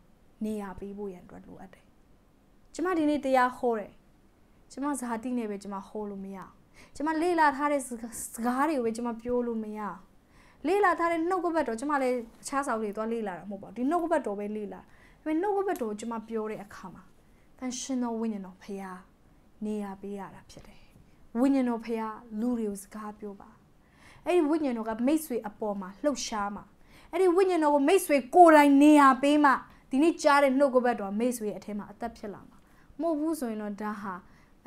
နေရာပေးဖို့ရန်အတွက်လိုအပ်တယ်။ကျမဒီနေ့တရားဟောတယ်။ကျမဇာတိနဲ့ပဲကျမဟောလို့မရ။ကျမလေ့လာထားတဲ့စကားတွေကိုပဲကျမပြောလို့မရလေ့လာထားတဲ့နှုတ်ကပတ်တော်ကျမလည်းအခြားစာအုပ်တွေသွားလေ့လာတာမဟုတ်ပါဘူးဒီနှုတ်ကပတ်တော်ပဲလေ့လာဒါပေမဲ့နှုတ်ကပတ်တော်ကိုကျမပြောတဲ့အခါမှာတန်ရှင်တော်ဝိညာဉ်တော်ဖရာနေရာပေးရတာဖြစ်တယ်ဝိညာဉ်တော်ဖရာလူတွေကိုစကားပြောပါအဲ့ဒီဝိညာဉ်တော်ကမိတ်ဆွေအပေါ်မှာလှုပ်ရှားမှာအဲ့ဒီဝိညာဉ်တော်ကိုမိတ်ဆွေကိုယ်တိုင်နေရာပေးမှာဒီနေ့ကြားတဲ့နှုတ်ကပတ်တော်မိတ်ဆွေအထဲမှာအသက်ဖြစ်လာမှာမဟုတ်ဘူးဆိုရင်တော့ဒါဟာ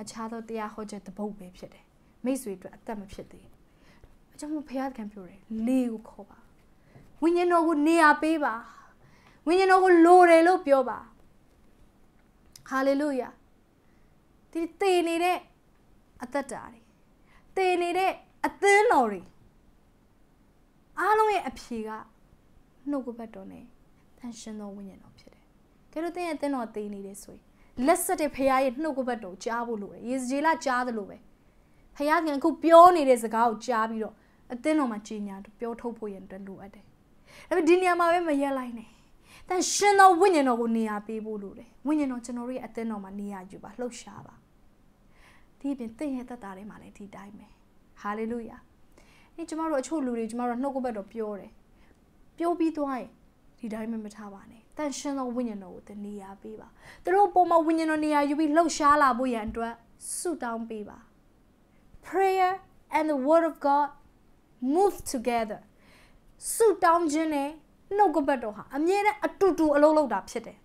အခြားသောတရားဟောချက်တစ်ပုဒ်ပဲဖြစ်တယ်မိတ်ဆွေအတွက်အသက်မဖြစ်သေးအကြောင်းမို့ဖခင်ကံပြောတယ်လေကိုခေါ်ပါဝိညာဉ်တော်ကိုနေရာပေးပါဝိညာဉ်တော်ကိုလိုတယ်လို့ပြောပါဟာလေလုယာဒီတေနေတဲ့အသက်တာတွေတေနေတဲ့အသင်းတော်တွေအားလုံးရဲ့အဖြေကနှုတ်ကပတ်တော်နဲ့တန်ရှင်သောဝိညာဉ်တော်ဖြစ်တယ်ကဲလို့တင်းရဲ့အသင်းတော်တေနေတယ်ဆိုရင်လက်ဆက်တဲ့ဖခင်ရဲ့နှုတ်ကပတ်တော်ကြားဖို့လိုတယ်ယေဇေလကြားသလိုပဲ။ဖယားခင်အခုပြောနေတဲ့စကားကိုကြားပြီးတော့အသင်းတော်မှာကြီးညာပြောထုတ်ဖို့ရန်အတွက်လိုအပ်တယ်။ဒါပေမဲ့ဒီနေရာမှာပဲမရက်လိုက်နဲ့။တန်ရှင်တော်ဝိညာဉ်တော်ကိုနေရာပေးဖို့လိုတယ်။ဝိညာဉ်တော်ကျွန်တော်တို့ရဲ့အသင်းတော်မှာနေရာယူပါလှုပ်ရှားပါ။ဒီအပြင်တင့်ရဲ့တတ်တာတွေမှာလည်းဒီတိုင်းပဲ။ဟာလေလုယာ။အဲကျွန်တော်တို့အချို့လူတွေကျွန်တော်တို့နှုတ်ကပတ်တော်ပြောတယ်။ပြောပြီးသွားရင်ဒီတိုင်းပဲမထားပါနဲ့။တန်ရှင်တော်ဝိညာဉ်တော်ကိုတနေရာပေးပါ။သူတို့ပုံမှန်ဝိညာဉ်တော်နေရာယူပြီးလှုပ်ရှားလာဖို့ရန်အတွက်ဆုတောင်းပေးပါ။ prayer and the word of god move together ဆုတောင်းခြင်းနဲ့နှုတ်ကပတ်တော်ဟာအမြဲတမ်းအတူတူအလုပ်လုပ်တာဖြစ်တယ်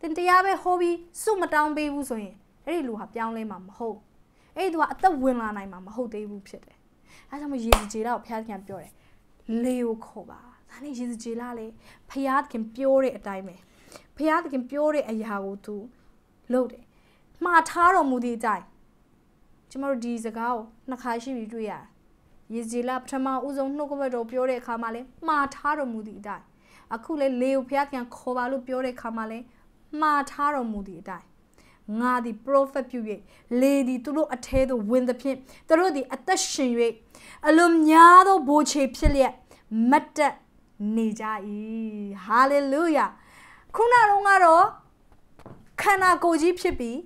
သင်တရားပဲဟောပြီးဆုမတောင်းပေးဘူးဆိုရင်အဲ့ဒီလူဟာပြောင်းလဲမှာမဟုတ်အဲ့ဒီသူကအသက်ဝင်လာနိုင်မှာမဟုတ်သေးဘူးဖြစ်တယ်အဲဒါကြောင့်ယေဇကျေလာကိုဘုရားသခင်ပြောတယ်လေကိုခေါ်ပါဒါနဲ့ယေဇကျေလာလေဘုရားသခင်ပြောတဲ့အတိုင်းပဲဘုရားသခင်ပြောတဲ့အရာကို तू လုပ်တယ်မှားထားတော်မူသည့်အတိုင်းကျမတို့ဒီစကားကိုနှစ်ခါရှိပြီးတွေ့ရတာရေဇေလပထမဦးဆုံးနှုတ်ကပတ်တော်ပြောတဲ့အခါမှာလဲမှားထားတော်မူသည့်အတိုင်းအခုလဲလေကိုဘုရားကံခေါ်ပါလို့ပြောတဲ့အခါမှာလဲမှားထားတော်မူသည့်အတိုင်းငါသည် prophet ပြု၍လေသည်သူတို့အထဲသို့ဝင်သဖြင့်သူတို့သည်အသက်ရှင်၍အလွန်များသောဘိုးချေဖြစ်လျက်မတ်တက်နေကြ၏ hallelujah ခုနတော့ကတော့ခန္ဓာကိုယ်ကြီးဖြစ်ပြီး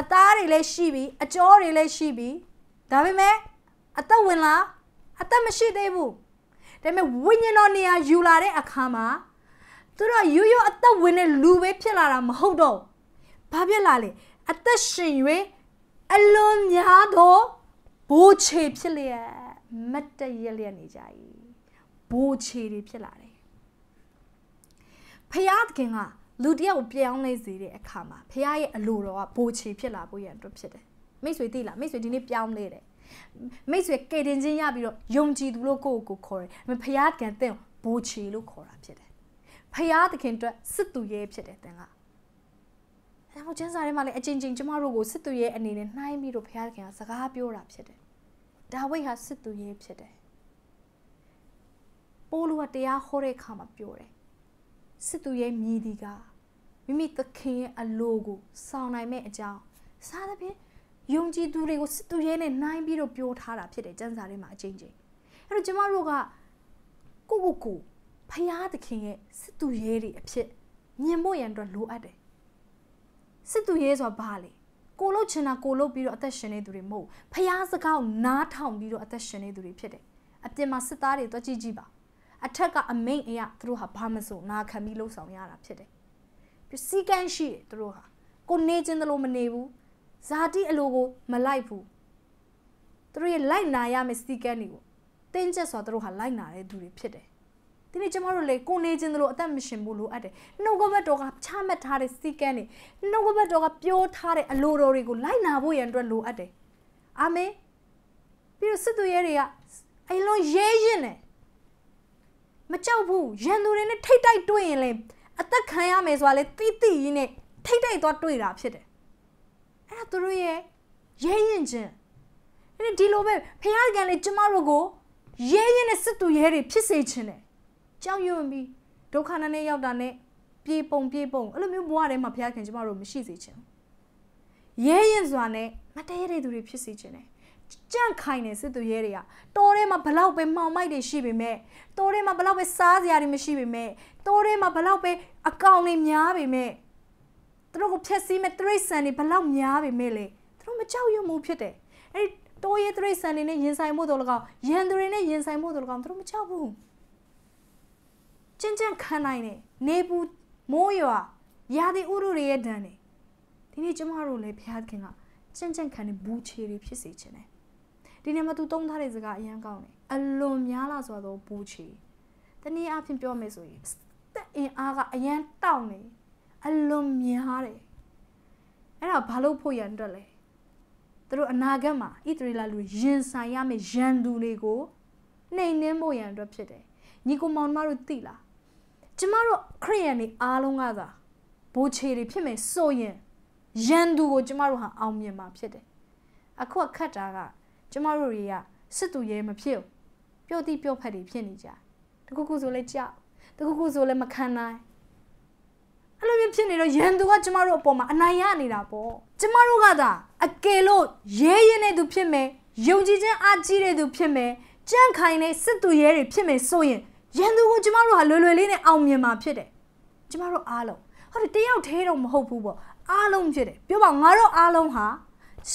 အသားတွေလည်းရှိပြီအကြောတွေလည်းရှိပြီဒါပေမဲ့အသက်ဝင်လာအသက်မရှိသေးဘူးဒါပေမဲ့ဝိညာဉ်တော်နေရာယူလာတဲ့အခါမှာသူတို့ရိုးရိုးအသက်ဝင်တဲ့လူပဲဖြစ်လာတာမဟုတ်တော့ဘာဖြစ်လာလဲအသက်ရှင်၍အလွန်များသောဘိုးခြေဖြစ်လျက်မတည့်ရလျက်နေကြ၏ဘိုးခြေတွေဖြစ်လာတယ်ဖယားခင်ကလူတယောက်ပြောင်းလဲစေတဲ့အခါမှာဖခင်ရဲ့အလိုတော်ကဘိုချေဖြစ်လာဖို့ရန်အတွက်ဖြစ်တယ်မိတ်ဆွေသိလားမိတ်ဆွေဒီနေ့ပြောင်းလဲတယ်မိတ်ဆွေကယ်တင်ခြင်းရပြီးတော့ယုံကြည်သူလို့ကိုယ့်ကိုခေါ်တယ်ဖခင်ကံတဲ့ဘိုချေလို့ခေါ်တာဖြစ်တယ်ဖခင်သခင်အတွက်စစ်သူရဲဖြစ်တယ်သင်ကအဲဟိုကျမ်းစာထဲမှာလည်းအချင်းချင်းကျမတို့ကိုစစ်သူရဲအနေနဲ့နှိုင်းပြီးတော့ဘုရားသခင်ကစကားပြောတာဖြစ်တယ်။ဒါဝိဒ်ဟာစစ်သူရဲဖြစ်တယ်။ပိုးလူကတရားဟောတဲ့အခါမှာပြောတယ်စစ်သူရဲ့မြည်ဒီကမိမိသခင်ရဲ့အလိုကိုဆောင်နိုင်မဲ့အကြောင်းစားသဖြင့်ယုံကြည်သူတွေကိုစစ်သူရဲနဲ့နိုင်ပြီးတော့ပြောထားတာဖြစ်တယ်ကျမ်းစာထဲမှာအချင်းချင်းအဲ့တော့ကျမတို့ကကိုကိုကိုဖျားသခင်ရဲ့စစ်သူရဲတွေအဖြစ်မြင်ဖို့ရန်အတွက်လိုအပ်တယ်စစ်သူရဲဆိုတာဘာလဲကိုလုတ်ချင်တာကိုလုတ်ပြီးတော့အသက်ရှင်နေသူတွေမဟုတ်ဖျားစကားနားထောင်ပြီးတော့အသက်ရှင်နေသူတွေဖြစ်တယ်အပြင်မှာစစ်သားတွေတွက်ကြည့်ကြည့်ပါအထက်ကအမိန်အရာသူတို့ဟာဘာမဆိုနာခံပြီးလှုပ်ဆောင်ရတာဖြစ်တယ်ပစ္စည်းကမ်းရှိတယ်သူတို့ဟာကိုနေခြင်းတလို့မနေဘူးဇာတိအလိုကိုမလိုက်ဘူးသူတို့ရဲ့လိုက်နာရမယ့်စီကန်းတွေကိုတင်းကျပ်စွာသူတို့ဟာလိုက်နာတဲ့သူတွေဖြစ်တယ်ဒီနေ့ကျမတို့လေကိုနေခြင်းသလိုအသက်မရှင်ဘူးလိုအပ်တယ်။နှုတ်ကပတ်တော်ကချမှတ်ထားတဲ့စီကံတွေနှုတ်ကပတ်တော်ကပြောထားတဲ့အလိုတော်တွေကိုလိုက်နာဖို့ရန်အတွက်လိုအပ်တယ်။အာမင်။ပြီးတော့စစ်သူရဲတွေကအိမ်လုံးရဲရင်တယ်မကြောက်ဘူးရန်သူတွေနဲ့ထိတ်တိုက်တွေ့ရင်လည်းအသက်ခံရမယ်ဆိုတာလေတိတိကြီးနဲ့ထိတ်တိုက်သွားတွေ့တာဖြစ်တယ်အဲ့ဒါသူတို့ရဲ့ရဲရင်ချင်းအဲ့ဒီလိုပဲဖခင်ကလည်းကျမတို့ကိုရဲရင်နဲ့စစ်သူရဲတွေဖြစ်စေခြင်းတယ်ကြောက်ရွံ့ပြီးဒုက္ခနာနဲ့ရောက်တာနဲ့ပြေပုံပြေပုံအဲ့လိုမျိုးဘဝထဲမှာဖခင်ကျမတို့မရှိစေခြင်းရဲရင်စွာနဲ့မတည့်ရတဲ့သူတွေဖြစ်စေခြင်းတယ်ကြန့်ခိုင်နေစစ်သူရဲတွေကတိုးထဲမှာဘလောက်ပဲမှောင်မိုက်တွေရှိပေမဲ့တိုးထဲမှာဘလောက်ပဲစားစရာတွေမရှိပေမဲ့တိုးထဲမှာဘလောက်ပဲအကောင်တွေများပေမဲ့သူတို့ကိုဖျက်ဆီးမဲ့တရိတ်ဆန်တွေဘလောက်များပေမဲ့လေသူတို့မကြောက်ရွံ့မှုဖြစ်တယ်အဲ့ဒီတိုးရဲတရိတ်ဆန်တွေနဲ့ရင်ဆိုင်မှုတို့လကောင်ရန်သူတွေနဲ့ရင်ဆိုင်မှုတို့လကောင်သူတို့မကြောက်ဘူးကြင်ကြင်ခံနိုင်တယ်နေပူမိုးရွာ ရာသီဥတုတွေရဲ့ဒဏ်တွေဒီနေ့ကျမတို့လည်းဘုရားခင်ကကြင်ကြင်ခံတဲ့ဘူးချေတွေဖြစ်စေခြင်းတယ်ဒီနေရာမှာ तू သုံးထားတဲ့စကားအရန်ကောင်းတယ်အလွန်များလာဆိုတော့ဘူးချီတနည်းအားဖြင့်ပြောမယ်ဆိုရင်တက်အင်အားကအရန်တောင့်နေအလွန်များတယ်အဲ့ဒါဘာလို့ဖို့ရန်အတွက်လဲသူတို့အနာဂတ်မှာဣသရေလလူရင်ဆိုင်ရမယ့်ရန်သူတွေကို နှိမ်နင်းဖို့ရန်အတွက်ဖြစ်တယ်ညီကိုမောင်မတို့သိလားကျမတို့ခရိယန်တွေအားလုံးကသာဘိုးချေတွေဖြစ်မယ်ဆိုရင်ရန်သူကိုကျမတို့ဟာအောင်မြင်မှာဖြစ်တယ်အခုကခတ်တာကကျမတို့တွေကစစ်သူရဲမဖြစ်ပျော့တိပျော့ဖက်တွေဖြစ်နေကြတကူကူဆိုလဲကြောက်တကူကူဆိုလဲမခံနိုင်အဲ့လိုမျိုးဖြစ်နေတော့ရန်သူကကျမတို့အပေါ်မှာအနိုင်ရနေတာပေါ့ကျမတို့ကသာအကယ်လို့ရဲရင်တဲ့သူဖြစ်မယ်ယုံကြည်ခြင်းအားကြီးတဲ့သူဖြစ်မယ်ကြန့်ခိုင်တဲ့စစ်သူရဲတွေဖြစ်မယ်ဆိုရင်ရန်သူကိုကျမတို့ဟာလွယ်လွယ်လေးနဲ့အောင်မြင်မှာဖြစ်တယ်ကျမတို့အားလုံးဟုတ်တယ်တယောက်သေးတော့မဟုတ်ဘူးပေါ့အားလုံးဖြစ်တယ်ပြောပါငါတို့အားလုံးဟာ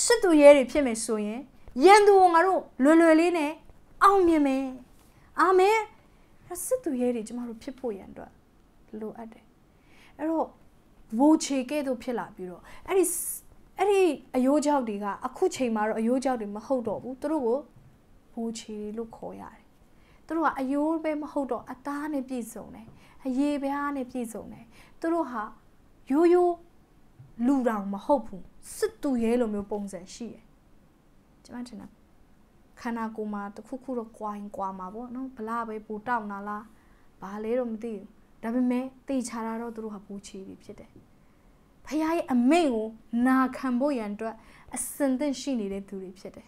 စစ်သူရဲတွေဖြစ်မယ်ဆိုရင်ရန်သူကိုငါတို့လွယ်လွယ်လေးနဲ့အောင်မြင်မယ်အာမင်စစ်သူရဲတွေကျမတို့ဖြစ်ဖို့ရန်အတွက်လိုအပ်တယ်အဲ့တော့ဝိုချေကဲ့သို့ဖြစ်လာပြီးတော့အဲ့ဒီအဲ့ဒီအယိုးကြောက်တွေကအခုချိန်မှာတော့အယိုးကြောက်တွေမဟုတ်တော့ဘူးသူတို့ကိုဝိုချေလို့ခေါ်ရတယ်သူတို့ကအယိုးပဲမဟုတ်တော့အသားနဲ့ပြည့်စုံတယ်အရေပြားနဲ့ပြည့်စုံတယ်သူတို့ဟာရိုးရိုးလူတောင်မဟုတ်ဘူးစစ်သူရဲလိုမျိုးပုံစံရှိတယ်ကျမထင်တာခန္ဓာကိုယ်မှာတခုခုတော့ကွာရင်ကွာမှာပေါ့နော်ဘလားပဲပူတောက်နာလားဘာလဲတော့မသိဘူးဒါပေမဲ့တေချာတာတော့သူတို့ဟာပူချီပြီဖြစ်တယ်ဖခင်ရဲ့အမိန့်ကိုနာခံဖို့ရန်အတွက်အစင်သင့်ရှိနေတဲ့သူတွေဖြစ်တယ်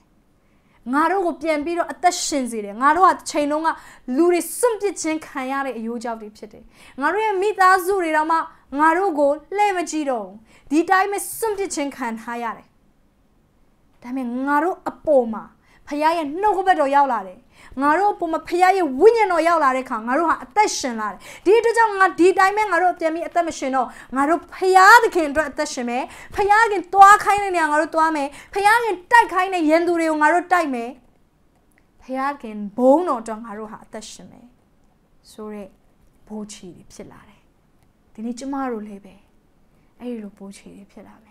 ငါတို့ကိုပြန်ပြီးတော့အသက်ရှင်စေတယ်ငါတို့ကချိန်လုံးကလူတွေစွန့်ပစ်ခြင်းခံရတဲ့အယိုးကြောင့်တွေဖြစ်တယ်ငါတို့ရဲ့မိသားစုတွေတော့မှငါတို့ကိုလှဲ့မကြည့်တော့ဒီတိုင်းပဲစွန့်ပစ်ခြင်းခံထားရတယ်ဒါပေမဲ့ငါတို့အပေါ်မှာဖခင်ရဲ့နှုတ်ကပတ်တော်ရောက်လာတယ်ငါတို့အပေါ်မှာဖခင်ရဲ့ဝိညာဉ်တော်ရောက်လာတဲ့ခါငါတို့ဟာအသက်ရှင်လာတယ်ဒီအတွက်ကြောင့်ငါဒီတိုင်းပဲငါတို့ပြန်ပြီးအသက်မရှင်တော့ငါတို့ဖခင်သခင်အတွက်အသက်ရှင်မယ်ဖခင်သွားခိုင်းတဲ့နေရာငါတို့သွားမယ်ဖခင်တိုက်ခိုင်းတဲ့ရန်သူတွေကိုငါတို့တိုက်မယ်ဖခင်ဘုန်းတော်အတွက်ငါတို့ဟာအသက်ရှင်မယ်ဆိုရက်ဘိုးချီတွေဖြစ်လာတယ်ဒီနေ့ကျမတို့လည်းပဲအဲ့ဒီလိုဘိုးချီတွေဖြစ်လာပဲ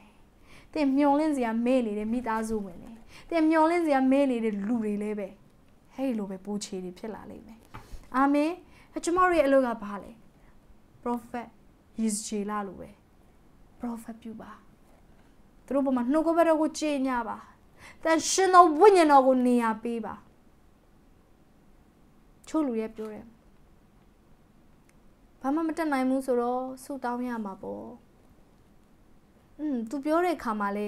တင်မျောလင့်စရာမေ့နေတဲ့မိသားစုဝင်တွေတင်မျောလင့်စရာမေ့နေတဲ့လူတွေလည်းပဲဟဲ့လိုပဲပိုးချေတွေဖြစ်လာလိမ့်မယ်အာမင်ကျွန်တော်ရဲ့အလုပ်ကဘာလဲ prophet ယေရှေလာလိုပဲ prophet ပြုပါသူတို့ဘုမနှုတ်ကပတ်တော်ကိုကြည်ညာပါတန်ရှင်တော်ဝိညာဉ်တော်ကိုနေရာပေးပါချို့လူရဲ့ပြောတယ်ဘာမှမတက်နိုင်ဘူးဆိုတော့ဆူတောင်းရမှာပေါ့อืม तू ပြောတဲ့အခါမှာလဲ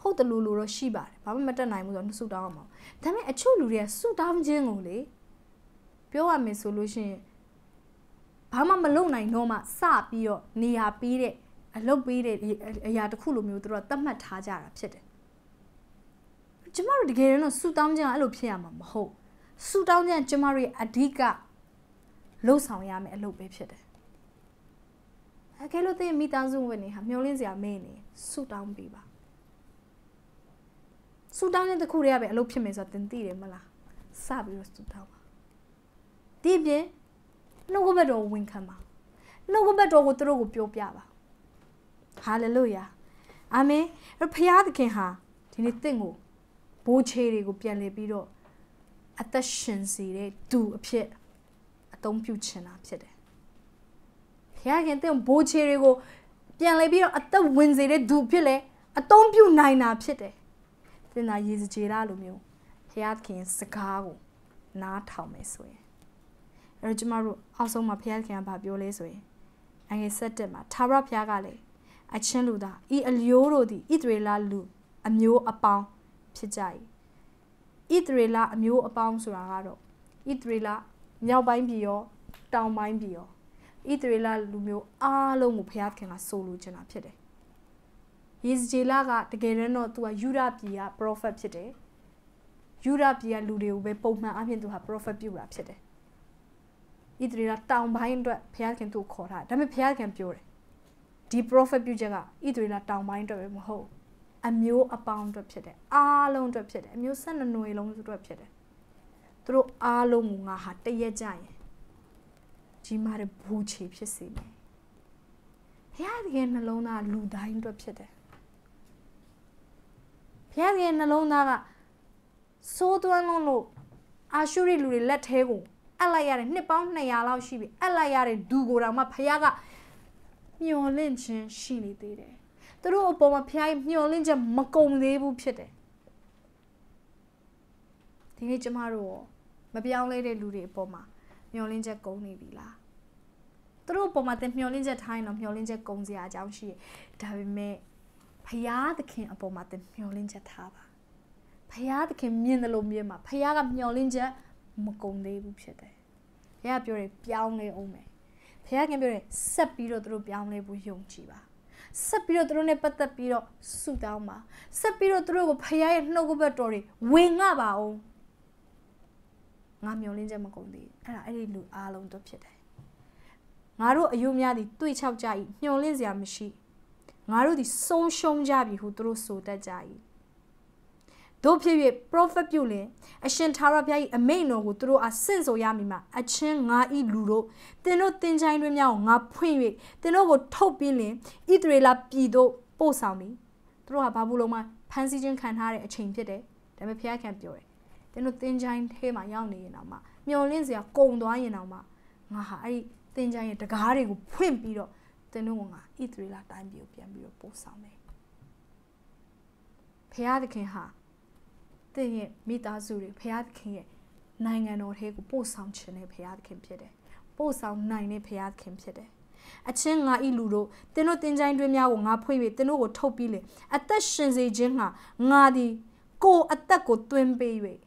ဟုတ်တယ်လို့လို့တော့ရှိပါတယ်ဘာမှမတက်နိုင်ဘူးဆိုတော့ဆုတောင်းအောင်ပါဒါပေမဲ့အချို့လူတွေကဆုတောင်းခြင်းကိုလေပြောရမယ်ဆိုလို့ရှိရင်ဘာမှမလုပ်နိုင်တော့မှစပြီးတော့နေရာပေးတဲ့အလုပ်ပေးတဲ့အရာတစ်ခုလိုမျိုးတို့ကသတ်မှတ်ထားကြတာဖြစ်တယ်ကျမတို့တကယ်တော့ဆူတောင်းကြအောင်အဲ့လိုဖြစ်ရမှာမဟုတ်ဆူတောင်းကြကျမတို့ရဲ့အဓိကလှုပ်ဆောင်ရမယ့်အလုပ်ပဲဖြစ်တယ်အကယ်လို့သင်မိသားစုဝင်တွေဟာမျောလင်းစရာမင်းနေဆူတောင်းပေးပါဆူတောင်းတဲ့တစ်ခုတည်းကပဲအလုပ်ဖြစ်မယ်ဆိုတာသင်သိတယ်မလားစပြီးတော့ဆူတောင်းပါဒီအပြင်နှုတ်ကပတ်တော်ဝင်ခံပါနှုတ်ကပတ်တော်ကိုသူတို့ကိုပြောပြပါဟာလေလုယာအာမင်ဖခင်သခင်ဟာဒီနေ့သင်ကိုဘိုးချေတွေကိုပြန်လည်ပြီးတော့အသက်ရှင်စေတဲ့သူအဖြစ်အသုံးပြုချင်တာဖြစ်တယ်ဘုရားခင်တင့်ဘိုးချေတွေကိုပြန်လဲပြီးတော့အသက်ဝင်စေတဲ့သူဖြစ်လဲအသုံးပြုနိုင်တာဖြစ်တယ်သင်သာယေစကြည်လားလိုမျိုးဘုရားခင် စကားကိုနားထောင်မယ်ဆိုရင်အဲတော့ကျမတို့အောက်ဆုံးမှာဘုရားခင်ကဘာပြောလဲဆိုရင်အငယ်7မှာသာရဘုရားကလည်းအချင်းလူသားဤအလျိုးတို့သည်ဣသရေလလူအမျိုးအပေါင်းဖြစ်ကြ၏ဣသရေလအမျိုးအပေါင်းဆိုတာကတော့ဣသရေလမြောက်ပိုင်းပြည်ရောတောင်ပိုင်းပြည်ရောဣသရေလလူမျိုးအားလုံးကိုဘုရားခင်ကဆိုလိုချင်တာဖြစ်တယ်။ယေဇကျေလကတကယ်တော့သူကယူဒပြည်က prophet ဖြစ်တယ်။ယူဒပြည်ကလူတွေကိုပဲပုံမှန်အပြင်သူဟာ prophet ပြုတာဖြစ်တယ်။ဣသရေလတောင်ပိုင်းအတွက်ဘုရားခင်သူ့ခေါ်ထားဒါပေမဲ့ဘုရားခင်ပြောတယ်။ဒီ prophet ပြုချက်ကဣသရေလတောင်ပိုင်းအတွက်ပဲမဟုတ်အမျိုးအပေါင်းအတွက်ဖြစ်တယ်။အားလုံးအတွက်ဖြစ်တယ်။အမျိုး၁၂ຫນွေလုံးအတွက်ဖြစ်တယ်။သူတို့အားလုံးကငါဟာတရက်ကြရင်ကြီးမားတဲ့ဘူချေဖြစ်စေမယ်ဘုရားသခင်နှလုံးသားလူတိုင်းအတွက်ဖြစ်တယ်ဘုရားသခင်နှလုံးသားကစိုးသွမ်းလုံးလို့အာရှုရိလူတွေလက်ထဲကိုအပ်လိုက်ရတဲ့နှစ်ပေါင်း200လောက်ရှိပြီအပ်လိုက်ရတဲ့ဒူကိုတော့မှဘုရားကမျောလင့်ခြင်းရှိနေသေးတယ်သူတို့အပေါ်မှာဘုရားရဲ့မျောလင့်ချက်မကုံသေးဘူးဖြစ်တယ်ဒီနေ့ကျမတို့မပြောင်းလဲတဲ့လူတွေအပေါ်မှာမျောလင်းချက်ကုန်နေပြီလားသူတို့ပုံမှန်သင်မျောလင်းချက်ထားရင်တော့မျောလင်းချက်ကုန်စရာအကြောင်းရှိတယ်ဒါပေမဲ့ဖရာသခင်အပေါ်မှာသင်မျောလင်းချက်ထားပါဖရာသခင်မြင်တယ်လို့မြင်ပါဖရာကမျောလင်းချက်မကုန်သေးဘူးဖြစ်တယ်ဖရာပြောတယ်ပြောင်းလဲအောင်မယ်ဖရာခင်ပြောတယ်ဆက်ပြီးတော့သူတို့ပြောင်းလဲဖို့ယုံကြည်ပါဆက်ပြီးတော့သူတို့နဲ့ပတ်သက်ပြီးတော့ဆုတောင်းပါဆက်ပြီးတော့သူတို့ကိုဖရာရဲ့နှုတ်ကပတ်တော်တွေဝင်ငှပါအောင်ငါမျောလင်းချက်မကုန်သေးဘူးအဲ့ဒါအဲ့ဒီလူအားလုံးတို့ဖြစ်တယ်ငါတို့အယုံများသည်တွေ့ချောက်ကြ၏မျောလင်းစရာမရှိငါတို့သည်ဆုံးရှုံးကြပြီဟုသူတို့ဆိုတတ်ကြ၏တို့ဖြစ်၍ပရောဖက်ပြုလင်အရှင်သာရဘုရား၏အမိန့်တော်ကိုသူတို့အားဆင့်ဆိုရမည်မှာအချင်းငါဤလူတို့သင်တို့တင်ချိုင်းတွင်မြောက်ငါဖွင့်၍သင်တို့ကို ထုတ်ပြီးလင်ဣသရေလပြည်သို့ပို့ဆောင်မည်သူတို့ဟာဘာဘူးလုံးမှာဖန်ဆီးခြင်းခံထားတဲ့အချိန်ဖြစ်တယ်ဒါပေမဲ့ဘုရားခင်ပြောတယ်တင်းတို့တင်းချိုင်းထဲမှာရောက်နေရင်တော့မှမျောလင့်စရာကုံသွားရင်တော့မှငါဟာအဲ့ဒီတင်းချိုင်းရဲ့တကားတွေကိုဖွင့်ပြီးတော့တင်းတို့ကငါဣသရေလတိုင်းပြည်ကိုပြန်ပြီးတော့ပို့ဆောင်မယ်ဖရာသခင်ဟာတင်းရဲ့မိသားစုတွေဖရာသခင်ရဲ့နိုင်ငံတော်ထဲကိုပို့ဆောင်ခြင်းနဲ့ဖရာသခင်ဖြစ်တယ်ပို့ဆောင်နိုင်တဲ့ဖရာသခင်ဖြစ်တယ်အချင်းငါဤလူတို့တင်းတို့တင်ကြိုင်းတွင်များကိုငါဖွင့်၍တင်းတို့ကိုထုတ်ပြီးလေအသက်ရှင်စေခြင်းငါငါသည်ကိုအသက်ကိုတွင်ပေး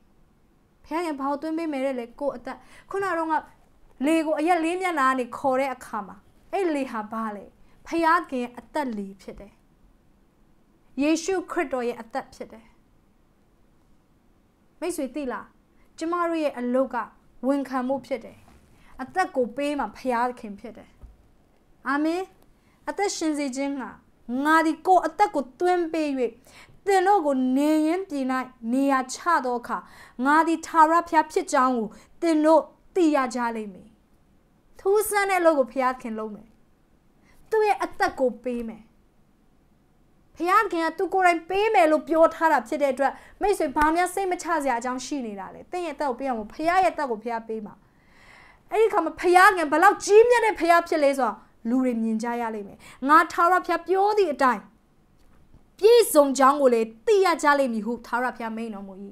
ဖခင်ရင်ဘာသွင်းပေးမယ်တဲ့လေကိုအသက်ခုနတော့ကလေကိုအရက်လေးမျက်နှာကနေခေါ်တဲ့အခါမှာအဲ့လေဟာဘာလဲဖခင်အသက်လေဖြစ်တယ်ယေရှုခရစ်တော်ရဲ့အသက်ဖြစ်တယ်မိတ်ဆွေသိလားကျမတို့ရဲ့အလုပ်ကဝန်ခံမှုဖြစ်တယ်အသက်ကိုပေးမှဖခင်ဖြစ်တယ်အာမင်အသက်ရှင်စေခြင်းကငါဒီကိုအသက်ကိုတွင်းပေးသင်တို့ကိုနေရင်ပြင်၌နေရာချသောအခါငါသည်ထာဝရဘုရားဖြစ်ကြောင်းကိုသင်တို့သိရကြလိမ့်မယ်။ထူးဆန်းတဲ့လို့ကိုဘုရားခင်လုံးမယ်။သူ့ရဲ့အသက်ကိုပေးမယ်။ဘုရားခင်ကသူကိုယ်တိုင်ပေးမယ်လို့ပြောထားတာဖြစ်တဲ့အတွက်မိတ်ဆွေဘာများစိတ်မချစရာအကြောင်းရှိနေတာလဲ။သင်ရဲ့အသက်ကိုပေးအောင်ဘုရားရဲ့အသက်ကိုဘုရားပေးမှာ။အဲ့ဒီခါမှာဘုရားခင်ဘလောက်ကြီးမြတ်တဲ့ဘုရားဖြစ်လဲဆိုတော့လူတွေမြင်ကြရလိမ့်မယ်။ငါထာဝရဘုရားပြောသည့်အတိုင်းပြည့်စုံကြောင်းကိုလည်းသိရကြလိမ့်မည်ဟုသာရဖျားမိန်တော်မူ၏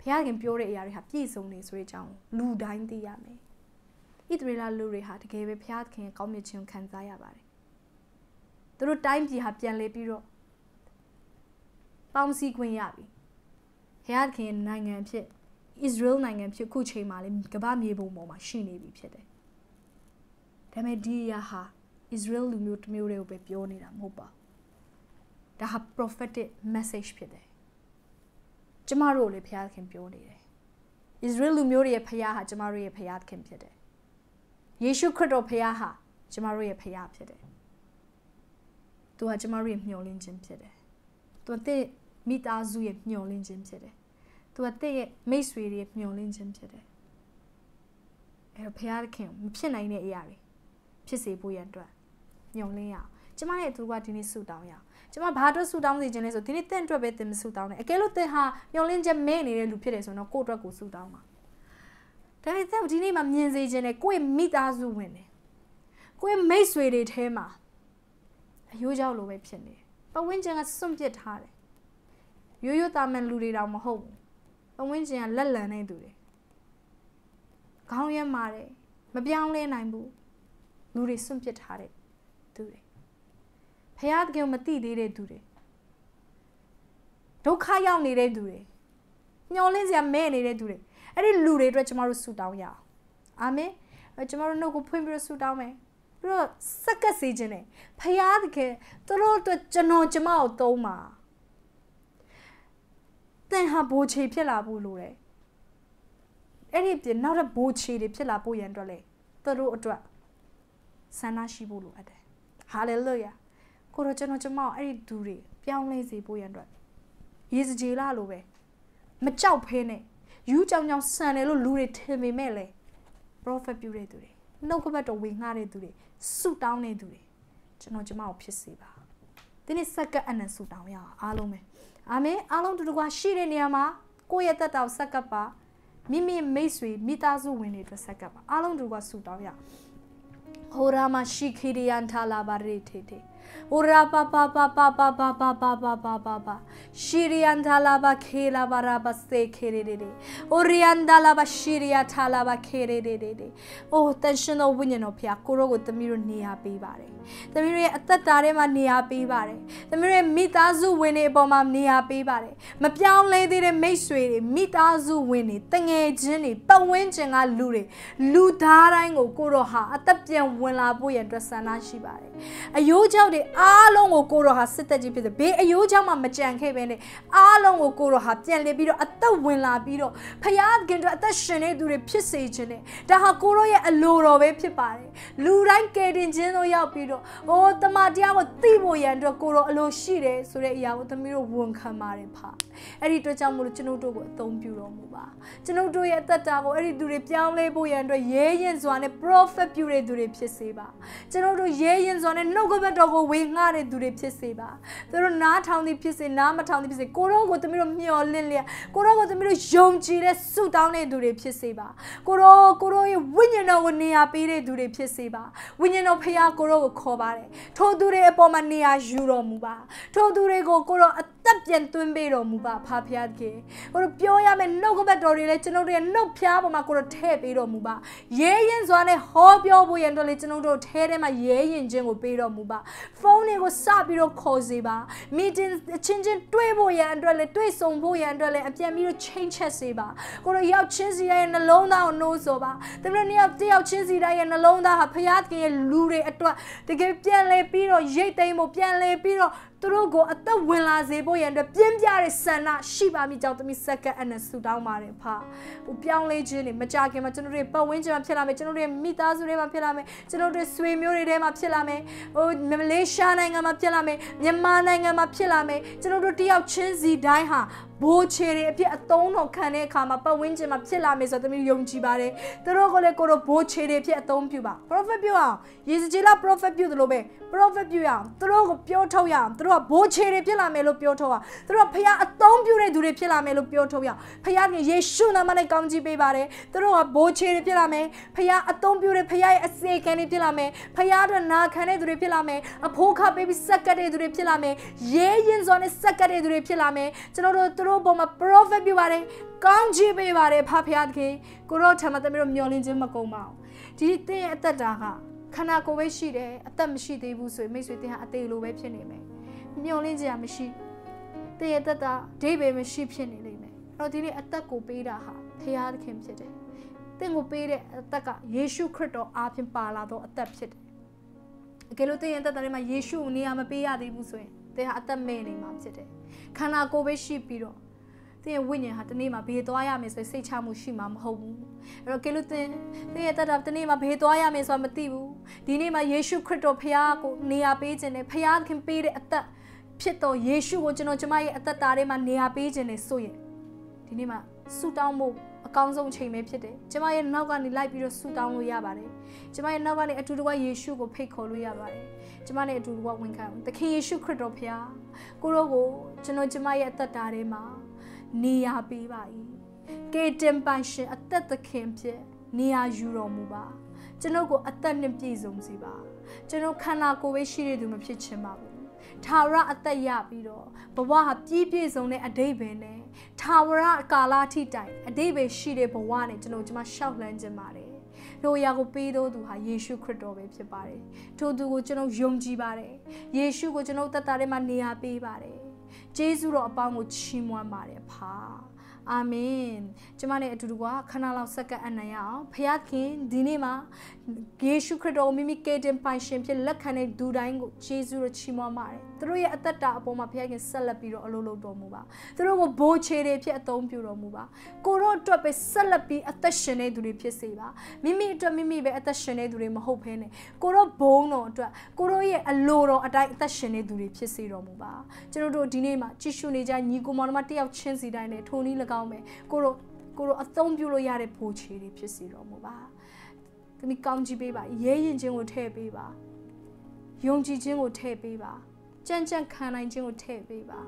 ဘုရားခင်ပြောတဲ့အရာတွေဟာပြည့်စုံနေဆိုတဲ့အကြောင်းလူတိုင်းသိရမယ်ဣသရေလလူတွေဟာတကယ်ပဲဘုရားခင်ကောင်းမြတ်ခြင်းခံစားရပါတယ်သူတို့တိုင်းပြည်ဟာပြန်လဲပြီးတော့ပေါင်းစည်းခွင့်ရပြီဘုရားခင်နိုင်ငံဖြစ်ဣသရေလနိုင်ငံဖြစ်ခုချိန်မှာလေကမ္ဘာမြေပုံပေါ်မှာရှိနေပြီဖြစ်တယ်ဒါပေမဲ့ဒီအရာဟာဣသရေလလူမျိုးတစ်မျိုးတည်းကိုပဲပြောနေတာမဟုတ်ပါဘူးဒါဟာ prophetic message ဖြစ်တယ်ကျမတို့လေဘုရားသခင်ပြောနေတယ် Israel လူမျိုးတွေရဲ့ဘုရားဟာကျမတို့ရဲ့ဘုရားသခင်ဖြစ်တယ်ယေရှုခရစ်တော်ဘုရားဟာကျမတို့ရဲ့ဘုရားဖြစ်တယ်သူဟာကျမတို့ရဲ့မျှော်လင့်ခြင်းဖြစ်တယ်သူတင့်မိသားစုရဲ့မျှော်လင့်ခြင်းဖြစ်တယ်သူကတင့်ရဲ့မိတ်ဆွေတွေရဲ့မျှော်လင့်ခြင်းဖြစ်တယ်အဲဘုရားသခင်မဖြစ်နိုင်တဲ့အရာတွေဖြစ်စေဖို့ရန်အတွက်ညှော်လင်းရအောင်ကျမရဲ့သူကဒီနေ့ဆုတောင်းရအောင်ကျွန်မဘာအတွက်ဆူတောင်းစီခြင်းလဲဆိုဒီနေ့တင့်အတွက်ပဲတင်မဆူတောင်းနဲ့အကယ်လို့တင်ဟာမျောလင်းချက်မဲ့နေတဲ့လူဖြစ်တယ်ဆိုတော့ကိုယ့်အတွက်ကိုဆူတောင်းပါဒါပေမဲ့ဒီနေ့မှာမြင်စေခြင်းနဲ့ကိုယ့်မိသားစုဝင်တယ်ကိုယ့်မိတ်ဆွေတွေထဲမှာအယိုးကြောက်လိုပဲဖြစ်နေပဝင်းကျင်ကစွန့်ပစ်ထားတယ်ရိုးရိုးတာမန်လူတွေတောင်မဟုတ်ဘူးပဝင်းကျင်ကလက်လံနေသူတွေခေါင်းရက်မာတယ်မပြောင်းလဲနိုင်ဘူးလူတွေစွန့်ပစ်ထားတဲ့ဖရာသခင်မသိသေးတဲ့သူတွေဒုက္ခရောက်နေတဲ့သူတွေညှော်လင့်စရာမဲ့နေတဲ့သူတွေအဲ့ဒီလူတွေအတွက်ကျမတို့ဆုတောင်းရအောင်အာမင်ကျမတို့နှုတ်ကိုဖွင့်ပြီးဆုတောင်းမယ်ပြီးတော့စက်ကပ်စေခြင်းနဲ့ဖရာသခင်သူတို့အတွက်ကျွန်တော်ကျမကိုသုံးပါသင်ဟာဘိုးချေဖြစ်လာဖို့လိုတယ်အဲ့ဒီပြင်နောက်တဲ့ဘိုးချေတွေဖြစ်လာဖို့ရန်အတွက်လေသူတို့အတွက်ဆန္ဒရှိဖို့လိုအပ်တယ်ဟာလေလုယာကိုတော့ကျွန်တော်ကျမအဲ့ဒီသူတွေပြောင်းလဲစေဖို့ရန်အတွက်ရေစကြေလာလို့ပဲမကြောက်ဖဲနဲ့ယူးကြောင်ကြောင်ဆန်တယ်လို့လူတွေထင်ပေမဲ့လေ prophet ပြုတဲ့သူတွေနှုတ်ကပတ်တော်ဝေငှတဲ့သူတွေဆုတောင်းတဲ့သူတွေကျွန်တော်ကျမကိုဖြစ်စေပါဒီနေ့စက္ကပ်အနံဆုတောင်းရအောင်အားလုံးပဲအာမင်အားလုံးတူတူကရှိတဲ့နေရာမှာကိုယ့်ရဲ့တက်တောင်စက္ကပ်ပါမိမိမိတ်ဆွေမိသားစုဝင်တွေအတွက်ဆက်ကပ်ပါအားလုံးတို့ကဆူတောင်းရဟောရာမရှိခိရိယန်ထာလာပါရေထေထေโอราปาปาปาปาปาปาปาปาปาปาปาปาชิริยันทาลาบาเคลาบาราบาเซเคเรเรเรโอริยันดาลาบาชิริยาทาลาบาเคเรเรเรเรโอ้တန်ရှင်တော်ဝိညာဉ်တော်ဖျားကိုရောကိုသမီးတို့နေရာပေးပါတယ်သမီးတို့ရဲ့အသက်တာထဲမှာနေရာပေးပါတယ်သမီးတို့ရဲ့မိသားစုဝင်တွေအပေါ်မှာနေရာပေးပါတယ်မပြောင်းလဲသေးတဲ့မိတ်ဆွေတွေမိသားစုဝင်တွေတငယ်ချင်းတွေပတ်ဝန်းကျင်ကလူတွေလူသားတိုင်းကိုကိုရောဟာအသက်ပြန်ဝင်လာဖို့ရန်အတွက်ဆန္ဒရှိပါတယ်အယိုးကြောက်တွေတွေအားလုံးကိုကိုတော်ဟာစစ်သက်ကြီးဖြစ်တယ်ဘေးအယိုးကြောင့်မှမကြံခဲ့ပဲနဲ့အားလုံးကိုကိုတော်ဟာပြန်လည်ပြီးတော့အသက်ဝင်လာပြီးတော့ဖယားခင်တို့အသက်ရှင်နေသူတွေဖြစ်စေခြင်းနဲ့ဒါဟာကိုတော်ရဲ့အလိုတော်ပဲဖြစ်ပါတယ်လူတိုင်းကယ်တင်ခြင်းတို့ရောက်ပြီးတော့ဟိုတမန်တရားကိုသိဖို့ရန်အတွက်ကိုတော်အလိုရှိတယ်ဆိုတဲ့အရာကိုသမီးတို့ဝန်ခံပါတယ်ဖအဲ့ဒီအတွက်ကြောင့်မို့လို့ကျွန်ုပ်တို့ကိုအသုံးပြုတော်မူပါကျွန်ုပ်တို့ရဲ့အသက်တာကိုအဲ့ဒီသူတွေပြောင်းလဲဖို့ရန်အတွက်ရဲရင်စွာနဲ့ prophet ပြုတဲ့သူတွေဖြစ်စေပါကျွန်ုပ်တို့ရဲရင်စွာနဲ့နှုတ်ကပတ်တော်ကိုဝေငှတဲ့သူတွေဖြစ်စေပါသူတို့နားထောင်သည်ဖြစ်စေနားမထောင်သည်ဖြစ်စေကိုရောကိုသမီးတို့မျှော်လင့်လျက်ကိုရောကိုသမီးတို့ယုံကြည်တဲ့ဆုတောင်းတဲ့သူတွေဖြစ်စေပါကိုရောကိုရောရဲ့ဝိညာဉ်တော်ကိုနေရာပေးတဲ့သူတွေဖြစ်စေပါဝိညာဉ်တော်ဖရာကိုရောကိုခေါ်ပါတယ်ထိုသူတွေအပေါ်မှာနေရာယူတော်မူပါထိုသူတွေကိုကိုရောအသက်ပြန်သွင်းပေးတော်မူပါဖာဖရာတကယ်ကိုရောပြောရမယ့်နှုတ်ကပတ်တော်တွေလည်းကျွန်တော်တို့ရဲ့နှုတ်ဖျားပေါ်မှာကိုရောထည့်ပေးတော်မူပါရဲရင်စွာနဲ့ဟောပြောဖို့ရန်တော်လည်းကျွန်တော်တို့ထဲထဲမှာရဲရင်ခြင်းကိုပေးတော်မူပါဖုန်းတွေကိုစပြီးတော့ခေါ်စီပါ meeting အချင်းချင်းတွေ့ဖို့ရန်အတွက်လည်းတွေ့ဆုံဖို့ရန်အတွက်လည်းအပြန်ပြီးတော့ change ချက်စီပါကိုတို့ရောက်ချင်းစီတိုင်းရဲ့နှလုံးသားကိုနှိုးဆိုပါတမန်တော်တယောက်ချင်းစီတိုင်းရဲ့နှလုံးသားဟာဖခင်ရဲ့လူတွေအတွက်တကယ်ပြန်လဲပြီးတော့ရိတ်သိမ်းဖို့ပြန်လဲပြီးတော့သူတို့ကို အသက်ဝင်လာစေဖို့ရန်အတွက်ပြင်းပြတဲ့ဆန္ဒရှိပါမိကြောင့်သမီးစက္ကန့်အနဲ့ဆူတောင်းပါတယ်ဖာ။ဟိုပြောင်းလဲခြင်းတွေမကြခင်မှာကျွန်တော်တို့ပတ်ဝန်းကျင်မှာဖြစ်လာမယ်ကျွန်တော်တို့မိသားစုတွေမှာဖြစ်လာမယ်ကျွန်တော်တို့ဆွေမျိုးတွေထဲမှာဖြစ်လာမယ်ဟိုမလေးရှားနိုင်ငံမှာဖြစ်လာမယ်မြန်မာနိုင်ငံမှာဖြစ်လာမယ်ကျွန်တော်တို့တယောက်ချင်းစီတိုင်းဟာဘိုးခြေတွေအပြစ်အသုံးတော်ခံတဲ့အခါမှာပတ်ဝန်းကျင်မှာဖြစ်လာမယ်ဆိုသမီးယုံကြည်ပါတယ်သူတို့ကလည်းကိုတို့ဘိုးခြေတွေအပြစ်အသုံးပြုပါ prophet ပြုအောင်ယေဇကျေလ prophet ပြုသလိုပဲ prophet ပြုရအောင်သူတို့ကိုပြောထုတ်ရအောင်သူတို့ကဘိုးခြေတွေဖြစ်လာမယ်လို့ပြောထုတ်ရအောင်သူတို့ကဖခင်အသုံးပြုတဲ့သူတွေဖြစ်လာမယ်လို့ပြောထုတ်ရအောင်ဖခင်ကယေရှုနာမနဲ့ကောင်းချီးပေးပါတယ်သူတို့ကဘိုးခြေတွေဖြစ်လာမယ်ဖခင်အသုံးပြုတဲ့ဖခင်ရဲ့အစေခံတွေဖြစ်လာမယ်ဖခင်တို့နာခံတဲ့သူတွေဖြစ်လာမယ်အဖိုးခပေးပြီးစက်ကတဲ့သူတွေဖြစ်လာမယ်ရဲရင်စော်နဲ့စက်ကတဲ့သူတွေဖြစ်လာမယ်ကျွန်တော်တို့တို့ဘုံမှာ prophet ပြပါတယ်ကောင်းချီးပေးပါတယ်ဖဖျားသခင်ကိုတို့ထမသမီးတို့မျောလင်းခြင်းမကုန်ပါဘူးဒီသင်ရဲ့အသက်တာကခန္ဓာကိုယ်ပဲရှိတယ်အသက်မရှိသေးဘူးဆိုရင်မိတ်ဆွေသင်ဟာအသေးလိုပဲဖြစ်နေမယ်မျောလင်းခြင်းမရှိသင်ရဲ့သက်တာဒိဗေမရှိဖြစ်နေလိမ့်မယ်အဲ့တော့ဒီနေ့အသက်ကိုပေးတာဟာဖျားသခင်ဖြစ်တယ်သင်ကိုပေးတဲ့အသက်ကယေရှုခရစ်တော်အားဖြင့်ပါလာသောအသက်ဖြစ်တယ်။အကယ်လို့သင်ရဲ့အသက်တာထဲမှာယေရှုကိုနေရာမပေးရသေးဘူးဆိုရင်သင်ဟာအသက်မဲ့နေမှာဖြစ်တယ်။ခန္ဓာကိုယ်ပဲရှိပြီးတော့သင်ရဲ့ဝိညာဉ်ဟာတနေ့မှာဘေးသွားရမယ်ဆိုစိတ်ချမှုရှိမှာမဟုတ်ဘူးအဲ့တော့ကေလို့သင်သင်ရဲ့တတ်တာတနေ့မှာဘေးသွားရမယ်ဆိုတာမသိဘူးဒီနေ့မှာယေရှုခရစ်တော်ဖခင်ကိုနေရာပေးခြင်းနဲ့ဖခင်ပေးတဲ့အသက်ဖြစ်တော်ယေရှုကိုကျွန်တော်ကျမရဲ့အသက်တာထဲမှာနေရာပေးခြင်းနဲ့ဆိုရင်ဒီနေ့မှာဆူတောင်းဖို့အကောင်းဆုံးချိန်ပဲဖြစ်တယ်။ကျမရဲ့နောက်ကနေလိုက်ပြီးတော့ဆူတောင်းလို့ရပါတယ်။ကျမရဲ့နောက်ကနေအတူတကွယေရှုကိုဖိတ်ခေါ်လို့ရပါတယ်။ကျမနဲ့အတူတူကဝန်ခံသခင်ယေရှုခရစ်တော်ဖခင်ကိုရောကိုကျွန်တော်ကျမရဲ့အသက်တာထဲမှာနေရာပေးပါ၏ကေတင်ပိုင်ရှင်အသက်သခင်ဖြစ်နေရာယူတော်မူပါကျွန်ုပ်ကို အသက်နှင့်ပြည့်စုံစေပါကျွန်ုပ်ခန္ဓာကိုယ်ပဲရှိတဲ့သူမဖြစ်ချင်ပါဘူးထာဝရအသက်ရပြီးတော့ဘဝဟာပြည့်ပြည့်စုံတဲ့အတိတ်ပဲနဲ့ထာဝရကာလအထိတိုင်အတိတ်ပဲရှိတဲ့ဘဝနဲ့ကျွန်တော်ကျမရှောက်လန်းခြင်းပါတယ်ထိုအရာကိုပေးသောသူဟာယေရှုခရစ်တော်ပဲဖြစ်ပါတယ်ထိုသူကိုကျွန်တော်ယုံကြည်ပါတယ်ယေရှုကိုကျွန်တော်သက်တာထဲမှာနေရာပေးပါတယ်ဂျေဇုတော်အပေါင်းကိုချီးမွမ်းပါတယ်ဖာအာမင်ကျမနဲ့အတူတူကခဏလောက်စက္ကန့်အနံ့ရအောင်ဖခင်ခင်ဒီနေ့မှာယေရှုခရစ်တော်ကိုမိမိကယ်တင်ပိုင်ရှင် ဖြစ်လက်ခံတဲ့သူတိုင်းကိုယေရှုရဲ့ချီးမွမ်းပါတယ်။သူတို့ရဲ့အသက်တာအပေါ်မှာဘုရားခင်ဆက်လက်ပြီးတော့အလုပ်လုပ်တော်မူပါ။သူတို့ကိုဘိုးခြေတွေဖြစ်အသုံးပြုတော်မူပါ။ကိုတော့အတွက်ပဲဆက်လက်ပြီးအသက်ရှင်နေသူတွေဖြစ်စေပါ။မိမိအတွက်မိမိပဲအသက်ရှင်နေသူတွေမဟုတ်ဘဲနဲ့ကိုတော့ဘုန်းတော်အတွက်ကိုတော့ရဲ့အလိုတော်အတိုင်းအသက်ရှင်နေသူတွေဖြစ်စေတော်မူပါ။ကျွန်တော်တို့ဒီနေ့မှာကြည့်ရှုနေကြညီကိုမောင်နှမတယောက်ချင်းစီတိုင်းနဲ့ထုံနည်း၎င်းပဲကိုတော့ကိုတော့အသုံးပြုလို့ရတဲ့ဘိုးခြေတွေဖြစ်စေတော်မူပါ။သမီးကောင်းကြီးပေးပါရဲရင်ခြင်းကိုထည့်ပေးပါယုံကြည်ခြင်းကိုထည့်ပေးပါကြံ့ကြံ့ခံနိုင်ခြင်းကိုထည့်ပေးပါ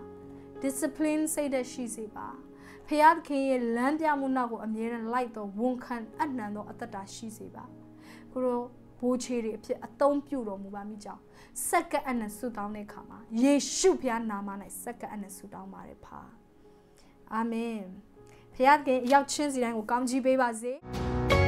discipline စိတ်ဓာတ်ရှိစေပါဖျားသခင်ရဲ့လမ်းပြမှုနောက်ကိုအမြဲတမ်းလိုက်တော့ဝန်ခံအနှံသောအသက်တာရှိစေပါကိုရောဘိုးချေတွေအဖြစ်အသုံးပြုတော်မူပါမိကြောင်းစက္ကန့်အနဲ့ဆုတောင်းတဲ့အခါမှာယေရှုဖျားနာမ၌စက္ကန့်အနဲ့ဆုတောင်းပါရဖာအာမင်ဖျားသခင်အရောက်ချင်းစီတိုင်းကိုကောင်းချီးပေးပါစေ။